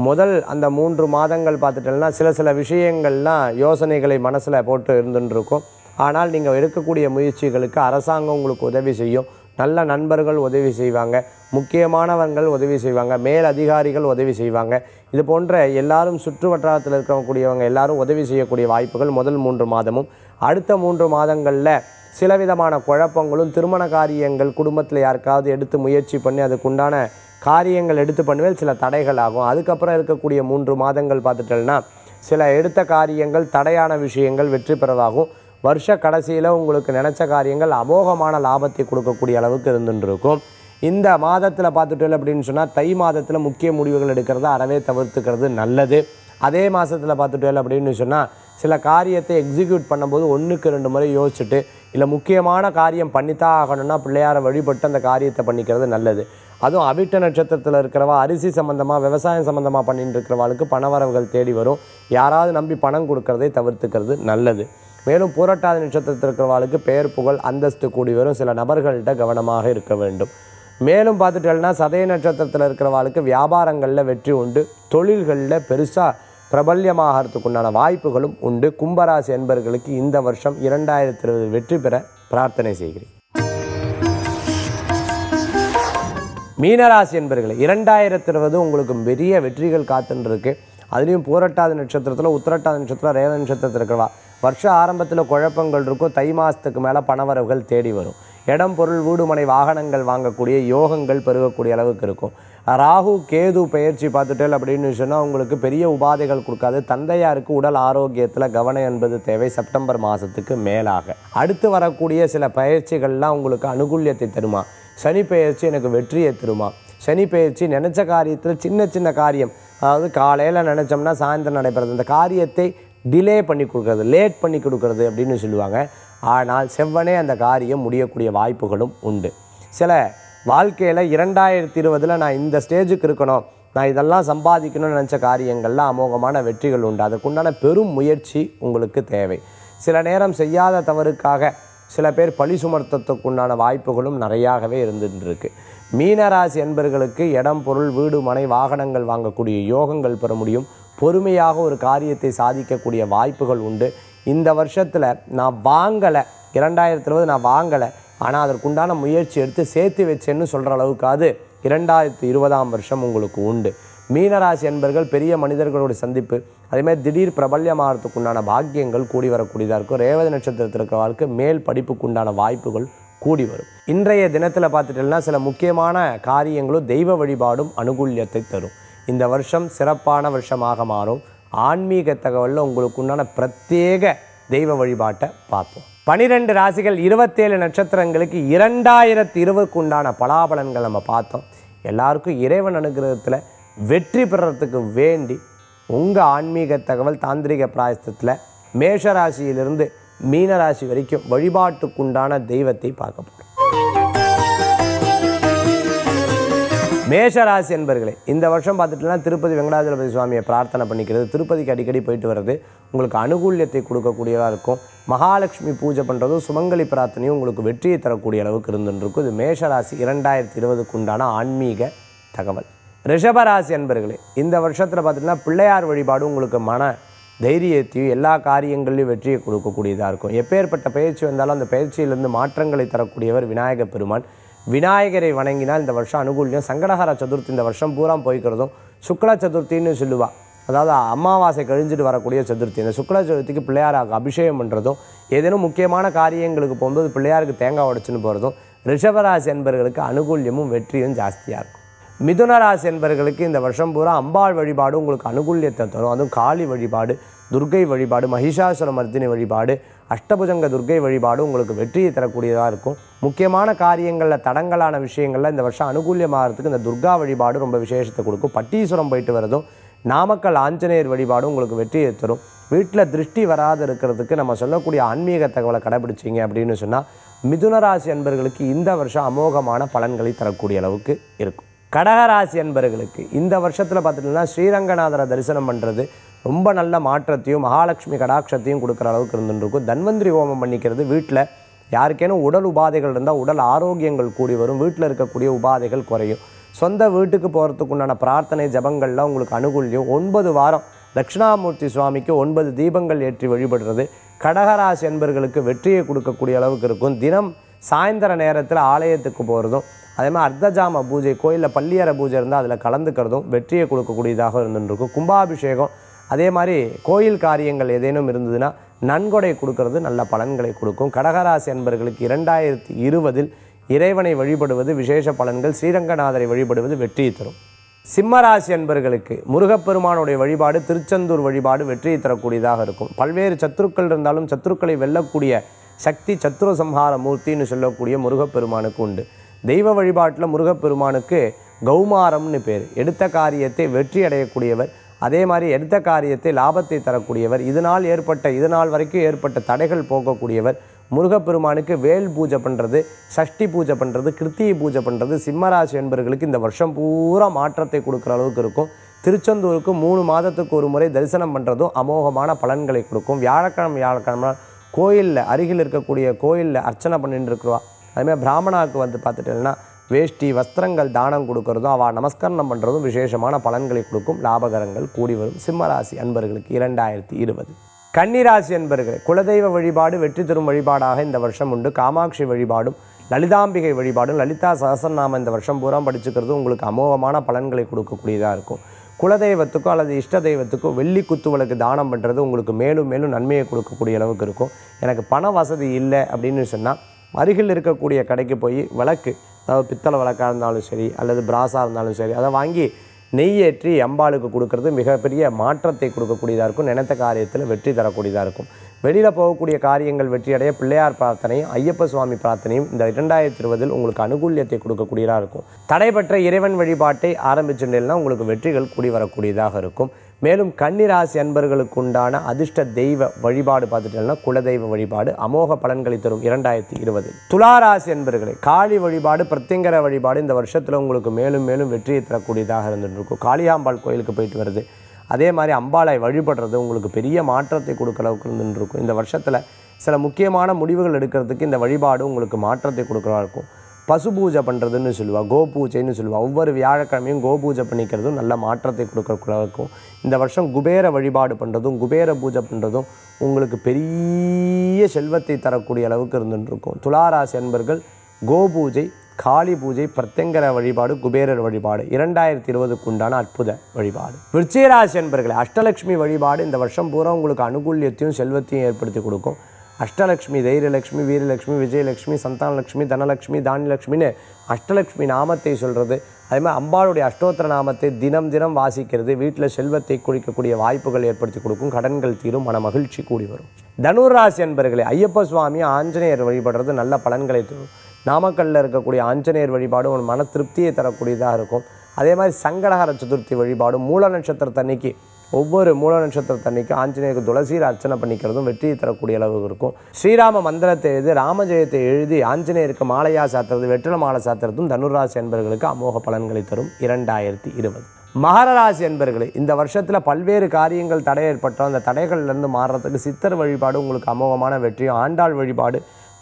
முதல் அந்த மூன்று மாதங்கள் பார்த்துட்டோம்னா சில சில விஷயங்கள்லாம் யோசனைகளை மனசில் போட்டு இருந்துட்டுருக்கும் ஆனால் நீங்கள் எடுக்கக்கூடிய முயற்சிகளுக்கு அரசாங்கம் உங்களுக்கு உதவி செய்யும் நல்ல நண்பர்கள் உதவி செய்வாங்க முக்கியமானவர்கள் உதவி செய்வாங்க மேல் அதிகாரிகள் உதவி செய்வாங்க இது போன்ற எல்லாரும் சுற்று வட்டாரத்தில் இருக்கக்கூடியவங்க எல்லாரும் உதவி செய்யக்கூடிய வாய்ப்புகள் முதல் மூன்று மாதமும் அடுத்த மூன்று மாதங்களில் சில விதமான குழப்பங்களும் திருமண காரியங்கள் குடும்பத்தில் யாருக்காவது எடுத்து முயற்சி பண்ணி அதுக்குண்டான காரியங்கள் எடுத்து பண்ணுவேல் சில தடைகள் ஆகும் அதுக்கப்புறம் இருக்கக்கூடிய மூன்று மாதங்கள் பார்த்துட்டோம்னா சில எடுத்த காரியங்கள் தடையான விஷயங்கள் வெற்றி பெறவாகும் வருஷ கடைசியில் உங்களுக்கு நினச்ச காரியங்கள் அமோகமான லாபத்தை கொடுக்கக்கூடிய அளவுக்கு இருந்துருக்கும் இந்த மாதத்தில் பார்த்துட்டு அப்படின்னு சொன்னால் தை மாதத்தில் முக்கிய முடிவுகள் எடுக்கிறத அறவே தவிர்த்துக்கிறது நல்லது அதே மாதத்தில் பார்த்துட்டோம் அப்படின்னு சொன்னால் சில காரியத்தை எக்ஸிக்யூட் பண்ணும்போது ஒன்றுக்கு ரெண்டு முறை யோசிச்சுட்டு இல்லை முக்கியமான காரியம் பண்ணித்தான் ஆகணும்னா பிள்ளையாரை வழிபட்டு அந்த காரியத்தை பண்ணிக்கிறது நல்லது அதுவும் அவிட்ட நட்சத்திரத்தில் இருக்கிறவா அரிசி சம்மந்தமாக விவசாயம் சம்மந்தமாக பண்ணிட்டு இருக்கிறவாளுக்கு பணவரவுகள் தேடி வரும் யாராவது நம்பி பணம் கொடுக்கறதை தவிர்த்துக்கிறது நல்லது மேலும் போராட்டாத நட்சத்திரத்தில் இருக்கிறவாளுக்கு பெயர் புகழ் அந்தஸ்து கூடி வரும் சில நபர்கள்ட்ட கவனமாக இருக்க வேண்டும் மேலும் பார்த்துட்டோம்னா சதய நட்சத்திரத்தில் இருக்கிறவாளுக்கு வியாபாரங்களில் வெற்றி உண்டு தொழில்களில் பெருசாக பிரபல்யமாகறதுக்குண்டான உண்டான வாய்ப்புகளும் உண்டு கும்பராசி என்பர்களுக்கு இந்த வருஷம் இரண்டாயிரத்தி இருபது வெற்றி பெற பிரார்த்தனை செய்கிறேன் மீனராசி என்பர்கள் இரண்டாயிரத்தி இருபது உங்களுக்கு பெரிய வெற்றிகள் காத்துன்னு இருக்கு அதுலேயும் பூரட்டாத நட்சத்திரத்தில் உத்திரட்டாத நட்சத்திரம் ரேவ நட்சத்திரத்தில் இருக்கிறவா வருஷம் ஆரம்பத்தில் குழப்பங்கள் இருக்கும் தை மாதத்துக்கு மேலே பணவரவுகள் தேடி வரும் இடம் பொருள் வீடுமனை வாகனங்கள் வாங்கக்கூடிய யோகங்கள் பெருகக்கூடிய அளவுக்கு இருக்கும் ராகு கேது பயிற்சி பார்த்துட்டேன் அப்படின்னு சொன்னால் உங்களுக்கு பெரிய உபாதைகள் கொடுக்காது தந்தையாருக்கு உடல் ஆரோக்கியத்தில் கவனம் என்பது தேவை செப்டம்பர் மாதத்துக்கு மேலாக அடுத்து வரக்கூடிய சில பயிற்சிகள்லாம் உங்களுக்கு அனுகூல்யத்தை தருமா சனி பயிற்சி எனக்கு வெற்றியை தருமா சனி பயிற்சி நினச்ச காரியத்தில் சின்ன சின்ன காரியம் அதாவது காலையில் நினச்சோம்னா சாயந்தரம் நடைபெறது இந்த காரியத்தை டிலே பண்ணி கொடுக்கறது லேட் பண்ணி கொடுக்கறது அப்படின்னு சொல்லுவாங்க ஆனால் செவ்வனே அந்த காரியம் முடியக்கூடிய வாய்ப்புகளும் உண்டு சில வாழ்க்கையில் இரண்டாயிரத்தி இருபதில் நான் இந்த ஸ்டேஜுக்கு இருக்கணும் நான் இதெல்லாம் சம்பாதிக்கணும்னு நினச்ச காரியங்கள்லாம் அமோகமான வெற்றிகள் உண்டு அதுக்குண்டான பெரும் முயற்சி உங்களுக்கு தேவை சில நேரம் செய்யாத தவறுக்காக சில பேர் பழி சுமர்த்தத்துக்குண்டான வாய்ப்புகளும் நிறையாகவே இருந்துட்டுருக்கு மீனராசி என்பர்களுக்கு இடம் பொருள் வீடு மனை வாகனங்கள் வாங்கக்கூடிய யோகங்கள் பெற முடியும் பொறுமையாக ஒரு காரியத்தை சாதிக்கக்கூடிய வாய்ப்புகள் உண்டு இந்த வருஷத்தில் நான் வாங்கலை இரண்டாயிரத்தி இருபது நான் வாங்கலை ஆனால் அதற்குண்டான முயற்சி எடுத்து சேர்த்து வச்சேன்னு சொல்கிற அளவுக்காது இரண்டாயிரத்து இருபதாம் வருஷம் உங்களுக்கு உண்டு மீனராசி என்பர்கள் பெரிய மனிதர்களோட சந்திப்பு அதேமாதிரி திடீர் பிரபல்யமாகறதுக்குண்டான பாக்கியங்கள் கூடி வரக்கூடியதாக இருக்கும் ரேவதி நட்சத்திரத்தில் இருக்கிறவர்களுக்கு மேல் படிப்புக்குண்டான வாய்ப்புகள் கூடி வரும் இன்றைய தினத்தில் பார்த்துட்டோம்னா சில முக்கியமான காரியங்களும் தெய்வ வழிபாடும் அனுகூல்யத்தை தரும் இந்த வருஷம் சிறப்பான வருஷமாக மாறும் ஆன்மீக தகவலில் உங்களுக்கு உண்டான பிரத்யேக தெய்வ வழிபாட்டை பார்ப்போம் பனிரெண்டு ராசிகள் இருபத்தேழு நட்சத்திரங்களுக்கு இரண்டாயிரத்தி இருபதுக்கு உண்டான பலாபலன்கள் நம்ம பார்த்தோம் எல்லாருக்கும் இறைவன் அனுகிரகத்தில் வெற்றி பெறத்துக்கு வேண்டி உங்கள் ஆன்மீக தகவல் தாந்திரிக பிராயசத்தில் மேஷராசியிலிருந்து மீனராசி வரைக்கும் வழிபாட்டுக்குண்டான தெய்வத்தை பார்க்க போகிறோம் மேஷராசி என்பர்களே இந்த வருஷம் பார்த்துட்டுலாம் திருப்பதி வெங்கடாஜலபதி சுவாமியை பிரார்த்தனை பண்ணிக்கிறது திருப்பதிக்கு அடிக்கடி போயிட்டு வர்றது உங்களுக்கு அனுகூல்யத்தை கொடுக்கக்கூடியதாக இருக்கும் மகாலட்சுமி பூஜை பண்ணுறதும் சுமங்கலி பிரார்த்தனையும் உங்களுக்கு வெற்றியை தரக்கூடிய அளவுக்கு இருந்துருக்கும் இது மேஷராசி இரண்டாயிரத்தி இருபதுக்கு உண்டான ஆன்மீக தகவல் ரிஷபராசி என்பர்களே இந்த வருஷத்தில் பார்த்திங்கன்னா பிள்ளையார் வழிபாடு உங்களுக்கு மன தைரியத்தையும் எல்லா காரியங்களையும் வெற்றியை கொடுக்கக்கூடியதாக இருக்கும் எப்பேற்பட்ட பயிற்சி வந்தாலும் அந்த பயிற்சியிலிருந்து மாற்றங்களை தரக்கூடியவர் விநாயக பெருமான் விநாயகரை வணங்கினால் இந்த வருஷம் அனுகூலியம் சங்கடஹார சதுர்த்தி இந்த வருஷம் பூரா போய்க்கிறதும் சுக்ல சதுர்த்தின்னு சொல்லுவாள் அதாவது அமாவாசை கழிஞ்சிட்டு வரக்கூடிய சதுர்த்தி இந்த சுக்ல சதுர்த்திக்கு பிள்ளையாராக அபிஷேகம் பண்ணுறதும் ஏதேனும் முக்கியமான காரியங்களுக்கு போகும்போது பிள்ளையாருக்கு தேங்காய் உடச்சுன்னு போகிறதும் ரிஷபராசி என்பவர்களுக்கு அனுகூல்யமும் வெற்றியும் ஜாஸ்தியாக இருக்கும் மிதுனராசி என்பவர்களுக்கு இந்த வருஷம் பூரா அம்பாள் வழிபாடு உங்களுக்கு அனுகூல்யத்தை தரும் அதுவும் காளி வழிபாடு துர்கை வழிபாடு மகிஷாசுர மர்த்தினி வழிபாடு அஷ்டபுஜங்க துர்கை வழிபாடு உங்களுக்கு வெற்றியை தரக்கூடியதாக இருக்கும் முக்கியமான காரியங்களில் தடங்கலான விஷயங்களில் இந்த வருஷம் அனுகூல்யமாகறதுக்கு இந்த துர்கா வழிபாடு ரொம்ப விசேஷத்தை கொடுக்கும் பட்டீஸ்வரம் போயிட்டு வரதும் நாமக்கல் ஆஞ்சநேயர் வழிபாடு உங்களுக்கு வெற்றியை தரும் வீட்டில் திருஷ்டி வராது இருக்கிறதுக்கு நம்ம சொல்லக்கூடிய ஆன்மீக தகவலை கடைபிடிச்சிங்க அப்படின்னு சொன்னால் மிதுனராசி அன்பர்களுக்கு இந்த வருஷம் அமோகமான பலன்களை தரக்கூடிய அளவுக்கு இருக்கும் கடகராசி என்பர்களுக்கு இந்த வருஷத்தில் பார்த்துட்டிங்கன்னா ஸ்ரீரங்கநாதரை தரிசனம் பண்ணுறது ரொம்ப நல்ல மாற்றத்தையும் மகாலட்சுமி கடாட்சத்தையும் கொடுக்குற அளவுக்கு இருந்துருக்கும் தன்வந்திரி ஹோமம் பண்ணிக்கிறது வீட்டில் யாருக்கேனும் உடல் உபாதைகள் இருந்தால் உடல் ஆரோக்கியங்கள் கூடி வரும் வீட்டில் இருக்கக்கூடிய உபாதைகள் குறையும் சொந்த வீட்டுக்கு போகிறதுக்கு உண்டான பிரார்த்தனை ஜபங்கள்லாம் உங்களுக்கு அனுகூல்யம் ஒன்பது வாரம் தட்சிணாமூர்த்தி சுவாமிக்கு ஒன்பது தீபங்கள் ஏற்றி வழிபடுறது கடகராசி என்பர்களுக்கு வெற்றியை கொடுக்கக்கூடிய அளவுக்கு இருக்கும் தினம் சாயந்தர நேரத்தில் ஆலயத்துக்கு போகிறதும் அதே மாதிரி அர்த்தஜாம பூஜை கோயிலில் பள்ளியற பூஜை இருந்தால் அதில் கலந்துக்கிறதும் வெற்றியை கொடுக்கக்கூடியதாக இருந்துருக்கும் கும்பாபிஷேகம் அதே மாதிரி கோயில் காரியங்கள் ஏதேனும் இருந்ததுன்னா நன்கொடை கொடுக்கறது நல்ல பலன்களை கொடுக்கும் கடகராசி அன்பர்களுக்கு இரண்டாயிரத்தி இருபதில் இறைவனை வழிபடுவது விசேஷ பலன்கள் ஸ்ரீரங்கநாதரை வழிபடுவது வெற்றியை தரும் சிம்மராசி அன்பர்களுக்கு முருகப்பெருமானுடைய வழிபாடு திருச்செந்தூர் வழிபாடு வெற்றியை தரக்கூடியதாக இருக்கும் பல்வேறு சத்துருக்கள் இருந்தாலும் சத்துருக்களை வெல்லக்கூடிய சக்தி சத்ரு சம்ஹார மூர்த்தின்னு சொல்லக்கூடிய முருகப்பெருமானுக்கு உண்டு தெய்வ வழிபாட்டில் முருகப்பெருமானுக்கு கௌமாரம்னு பேர் எடுத்த காரியத்தை வெற்றி அடையக்கூடியவர் அதே மாதிரி எடுத்த காரியத்தை லாபத்தை தரக்கூடியவர் இதனால் ஏற்பட்ட இதனால் வரைக்கும் ஏற்பட்ட தடைகள் போகக்கூடியவர் முருகப்பெருமானுக்கு வேல் பூஜை பண்ணுறது சஷ்டி பூஜை பண்ணுறது கிருத்தியை பூஜை பண்ணுறது சிம்மராசி என்பர்களுக்கு இந்த வருஷம் பூரா மாற்றத்தை கொடுக்குற அளவுக்கு இருக்கும் திருச்செந்தூருக்கு மூணு மாதத்துக்கு ஒரு முறை தரிசனம் பண்ணுறதும் அமோகமான பலன்களை கொடுக்கும் வியாழக்கிழமை வியாழக்கிழமை கோயிலில் அருகில் இருக்கக்கூடிய கோயிலில் அர்ச்சனை பண்ணிட்டு இருக்கிறோம் அதுமாதிரி பிராமணாவுக்கு வந்து பார்த்துட்டேன்னா வேஷ்டி வஸ்திரங்கள் தானம் கொடுக்கறதும் அவள் நமஸ்கரணம் பண்ணுறதும் விசேஷமான பலன்களை கொடுக்கும் லாபகரங்கள் கூடி வரும் சிம்மராசி அன்பர்களுக்கு இரண்டாயிரத்தி இருபது கன்னிராசி அன்பர்களே குலதெய்வ வழிபாடு வெற்றி தரும் வழிபாடாக இந்த வருஷம் உண்டு காமாட்சி வழிபாடும் லலிதாம்பிகை வழிபாடும் லலிதா சகசரநாம இந்த வருஷம் பூரா படிச்சுக்கிறது உங்களுக்கு அமோகமான பலன்களை கொடுக்கக்கூடியதாக இருக்கும் குலதெய்வத்துக்கோ அல்லது இஷ்ட தெய்வத்துக்கோ வெள்ளி குத்துவளுக்கு தானம் பண்ணுறது உங்களுக்கு மேலும் மேலும் நன்மையை கொடுக்கக்கூடிய அளவுக்கு இருக்கும் எனக்கு பண வசதி இல்லை அப்படின்னு சொன்னால் அருகில் இருக்கக்கூடிய கடைக்கு போய் விளக்கு அதாவது பித்தளை விளக்காக இருந்தாலும் சரி அல்லது பிராஸாக இருந்தாலும் சரி அதை வாங்கி நெய் ஏற்றி அம்பாளுக்கு கொடுக்கறது மிகப்பெரிய மாற்றத்தை கொடுக்கக்கூடியதாக இருக்கும் நினைத்த காரியத்தில் வெற்றி தரக்கூடியதாக இருக்கும் வெளியில் போகக்கூடிய காரியங்கள் வெற்றியடைய பிள்ளையார் பிரார்த்தனையும் ஐயப்ப சுவாமி பிரார்த்தனையும் இந்த இரண்டாயிரத்தி இருபதில் உங்களுக்கு அனுகூல்யத்தை கொடுக்கக்கூடியதாக இருக்கும் தடைபெற்ற இறைவன் வழிபாட்டை ஆரம்பிச்சுட்டேன்னா உங்களுக்கு வெற்றிகள் கூடி வரக்கூடியதாக இருக்கும் மேலும் கன்னிராசி அன்பர்களுக்கு உண்டான அதிர்ஷ்ட தெய்வ வழிபாடு பார்த்துட்டோம்னா குலதெய்வ வழிபாடு அமோக பலன்களை தரும் இரண்டாயிரத்தி இருபது துளாராசி அன்பர்களை காளி வழிபாடு பிரத்திங்கர வழிபாடு இந்த வருஷத்தில் உங்களுக்கு மேலும் மேலும் வெற்றியை தரக்கூடியதாக இருந்துருக்கும் காளியாம்பாள் கோயிலுக்கு போயிட்டு வருது அதே மாதிரி அம்பாளை வழிபடுறது உங்களுக்கு பெரிய மாற்றத்தை கொடுக்குற அளவுக்கு இருந்துருக்கும் இந்த வருஷத்தில் சில முக்கியமான முடிவுகள் எடுக்கிறதுக்கு இந்த வழிபாடு உங்களுக்கு மாற்றத்தை கொடுக்குறதா இருக்கும் பசு பூஜை பண்ணுறதுன்னு சொல்லுவாள் கோ பூஜைன்னு சொல்லுவாள் ஒவ்வொரு வியாழக்கிழமையும் கோ பூஜை பண்ணிக்கிறதும் நல்ல மாற்றத்தை கொடுக்கக்கூடாது இந்த வருஷம் குபேர வழிபாடு பண்ணுறதும் குபேர பூஜை பண்ணுறதும் உங்களுக்கு பெரிய செல்வத்தை தரக்கூடிய அளவுக்கு இருந்துருக்கும் துளாராசி அன்பர்கள் கோ பூஜை காளி பூஜை பிரத்யங்கர வழிபாடு குபேரர் வழிபாடு இரண்டாயிரத்தி இருபதுக்கு உண்டான அற்புத வழிபாடு விருச்சிகராசி என்பர்களே அஷ்டலட்சுமி வழிபாடு இந்த வருஷம் பூரா உங்களுக்கு அனுகூல்யத்தையும் செல்வத்தையும் ஏற்படுத்தி கொடுக்கும் அஷ்டலக்ஷ்மி தைரியலக்ஷ்மி வீரலக்ஷ்மி விஜயலக்ஷ்மி சந்தானலக்ஷ்மி தனலக்ஷ்மி தானியலக்ஷ்மின்னு அஷ்டலக்ஷ்மி நாமத்தை சொல்கிறது அதே மாதிரி அம்பாளுடைய அஷ்டோத்திர நாமத்தை தினம் தினம் வாசிக்கிறது வீட்டில் செல்வத்தை குளிக்கக்கூடிய வாய்ப்புகள் ஏற்படுத்தி கொடுக்கும் கடன்கள் தீரும் மன மகிழ்ச்சி கூடி வரும் தனுராசி என்பர்களே ஐயப்ப சுவாமி ஆஞ்சநேயர் வழிபடுறது நல்ல பலன்களை தரும் நாமக்கல்லில் இருக்கக்கூடிய ஆஞ்சநேயர் வழிபாடு ஒரு மன திருப்தியை தரக்கூடியதாக இருக்கும் அதே மாதிரி சங்கடஹர சதுர்த்தி வழிபாடு மூல நட்சத்திரத்தன்னைக்கு ஒவ்வொரு மூல நட்சத்திரத்தன்னைக்கு ஆஞ்சநேயருக்கு துளசியில் அர்ச்சனை பண்ணிக்கிறதும் வெற்றியை தரக்கூடிய அளவுக்கு இருக்கும் ஸ்ரீராம மந்திரத்தை எழுதி ராமஜெயத்தை எழுதி ஆஞ்சநேயருக்கு மாலையா சாத்துறது வெற்றில மாலை சாத்துறதும் தனுராசி என்பவர்களுக்கு அமோக பலன்களை தரும் இரண்டாயிரத்தி இருபது மகர ராசி என்பர்களே இந்த வருஷத்தில் பல்வேறு காரியங்கள் தடை ஏற்பட்டோம் அந்த தடைகள்லேருந்து மாறுறதுக்கு சித்தர் வழிபாடு உங்களுக்கு அமோகமான வெற்றியும் ஆண்டாள் வழிபாடு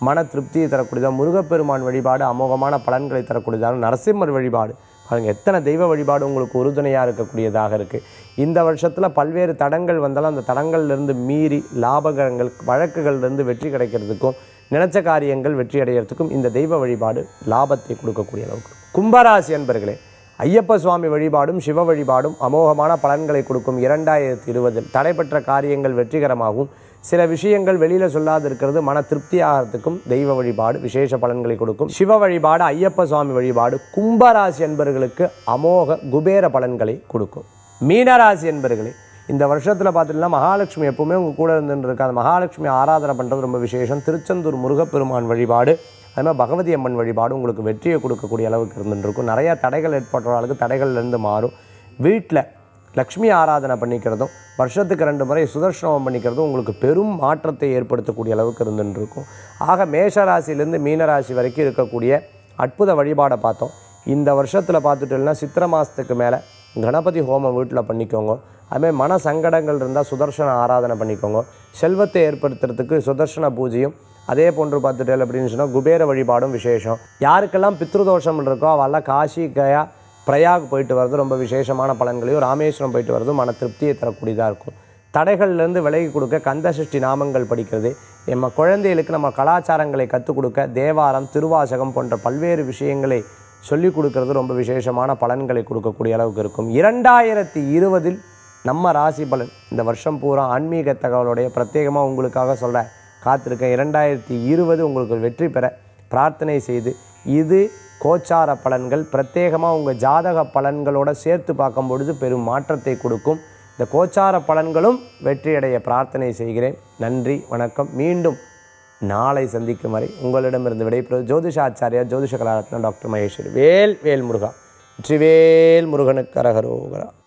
மன திருப்தியை தரக்கூடியதாக முருகப்பெருமான் வழிபாடு அமோகமான பலன்களை தரக்கூடியதாக நரசிம்மர் வழிபாடு பாருங்கள் எத்தனை தெய்வ வழிபாடு உங்களுக்கு உறுதுணையாக இருக்கக்கூடியதாக இருக்குது இந்த வருஷத்தில் பல்வேறு தடங்கள் வந்தாலும் அந்த தடங்கள்லேருந்து மீறி லாபகங்கள் வழக்குகள்லேருந்து வெற்றி கிடைக்கிறதுக்கும் நினச்ச காரியங்கள் வெற்றி அடைகிறதுக்கும் இந்த தெய்வ வழிபாடு லாபத்தை கொடுக்கக்கூடிய அளவுக்கு கும்பராசி அன்பர்களே ஐயப்ப சுவாமி வழிபாடும் சிவ வழிபாடும் அமோகமான பலன்களை கொடுக்கும் இரண்டாயிரத்தி இருபதில் தடைபெற்ற காரியங்கள் வெற்றிகரமாகவும் சில விஷயங்கள் வெளியில் சொல்லாது இருக்கிறது மன ஆகிறதுக்கும் தெய்வ வழிபாடு விசேஷ பலன்களை கொடுக்கும் சிவ வழிபாடு ஐயப்ப சுவாமி வழிபாடு கும்பராசி என்பர்களுக்கு அமோக குபேர பலன்களை கொடுக்கும் மீனராசி என்பர்களே இந்த வருஷத்தில் பார்த்திங்கன்னா மகாலட்சுமி எப்பவுமே உங்கள் கூட இருந்துட்டு இருக்காது மகாலட்சுமி ஆராதனை பண்ணுறது ரொம்ப விசேஷம் திருச்செந்தூர் முருகப்பெருமான் வழிபாடு அதுமாதிரி பகவதி அம்மன் வழிபாடு உங்களுக்கு வெற்றியை கொடுக்கக்கூடிய அளவுக்கு இருந்துட்டு இருக்கும் நிறையா தடைகள் ஏற்படுற அளவுக்கு தடைகள்லேருந்து மாறும் வீட்டில் லக்ஷ்மி ஆராதனை பண்ணிக்கிறதும் வருஷத்துக்கு ரெண்டு முறை சுதர்ஷனம் பண்ணிக்கிறதும் உங்களுக்கு பெரும் மாற்றத்தை ஏற்படுத்தக்கூடிய அளவுக்கு இருந்துருக்கும் ஆக மேஷராசிலேருந்து மீனராசி வரைக்கும் இருக்கக்கூடிய அற்புத வழிபாடை பார்த்தோம் இந்த வருஷத்தில் பார்த்துட்டோம்னா சித்திர மாதத்துக்கு மேலே கணபதி ஹோமம் வீட்டில் பண்ணிக்கோங்க அதுமாதிரி மன சங்கடங்கள் இருந்தால் சுதர்ஷன ஆராதனை பண்ணிக்கோங்க செல்வத்தை ஏற்படுத்துறதுக்கு சுதர்ஷன பூஜையும் அதே போன்று பார்த்துட்டேன் அப்படின்னு சொன்னால் குபேர வழிபாடும் விசேஷம் யாருக்கெல்லாம் பித்ருதோஷம் இருக்கோ அவெல்லாம் காசி கயா பிரயாக் போயிட்டு வர்றது ரொம்ப விசேஷமான பலன்களையும் ராமேஸ்வரம் போயிட்டு வர்றதும் மன திருப்தியை தரக்கூடியதாக இருக்கும் தடைகள்லேருந்து விலகி கொடுக்க கந்த சிருஷ்டி நாமங்கள் படிக்கிறது நம்ம குழந்தைகளுக்கு நம்ம கலாச்சாரங்களை கற்றுக் கொடுக்க தேவாரம் திருவாசகம் போன்ற பல்வேறு விஷயங்களை சொல்லிக் கொடுக்கறது ரொம்ப விசேஷமான பலன்களை கொடுக்கக்கூடிய அளவுக்கு இருக்கும் இரண்டாயிரத்தி இருபதில் நம்ம ராசி பலன் இந்த வருஷம் பூரா ஆன்மீக தகவலுடைய பிரத்யேகமாக உங்களுக்காக சொல்கிறேன் காத்திருக்கேன் இரண்டாயிரத்தி இருபது உங்களுக்கு வெற்றி பெற பிரார்த்தனை செய்து இது கோச்சார பலன்கள் பிரத்யேகமாக உங்கள் ஜாதக பலன்களோட சேர்த்து பார்க்கும் பொழுது பெரும் மாற்றத்தை கொடுக்கும் இந்த கோச்சார பலன்களும் வெற்றியடைய பிரார்த்தனை செய்கிறேன் நன்றி வணக்கம் மீண்டும் நாளை சந்திக்கும் வரை உங்களிடமிருந்து விடைபெறுவது ஜோதிஷ ஆச்சாரியா ஜோதிஷ கலாரத்னம் டாக்டர் மகேஸ்வரி வேல் வேல் முருகா வெற்றிவேல் முருகனுக்கு அரகரோகரா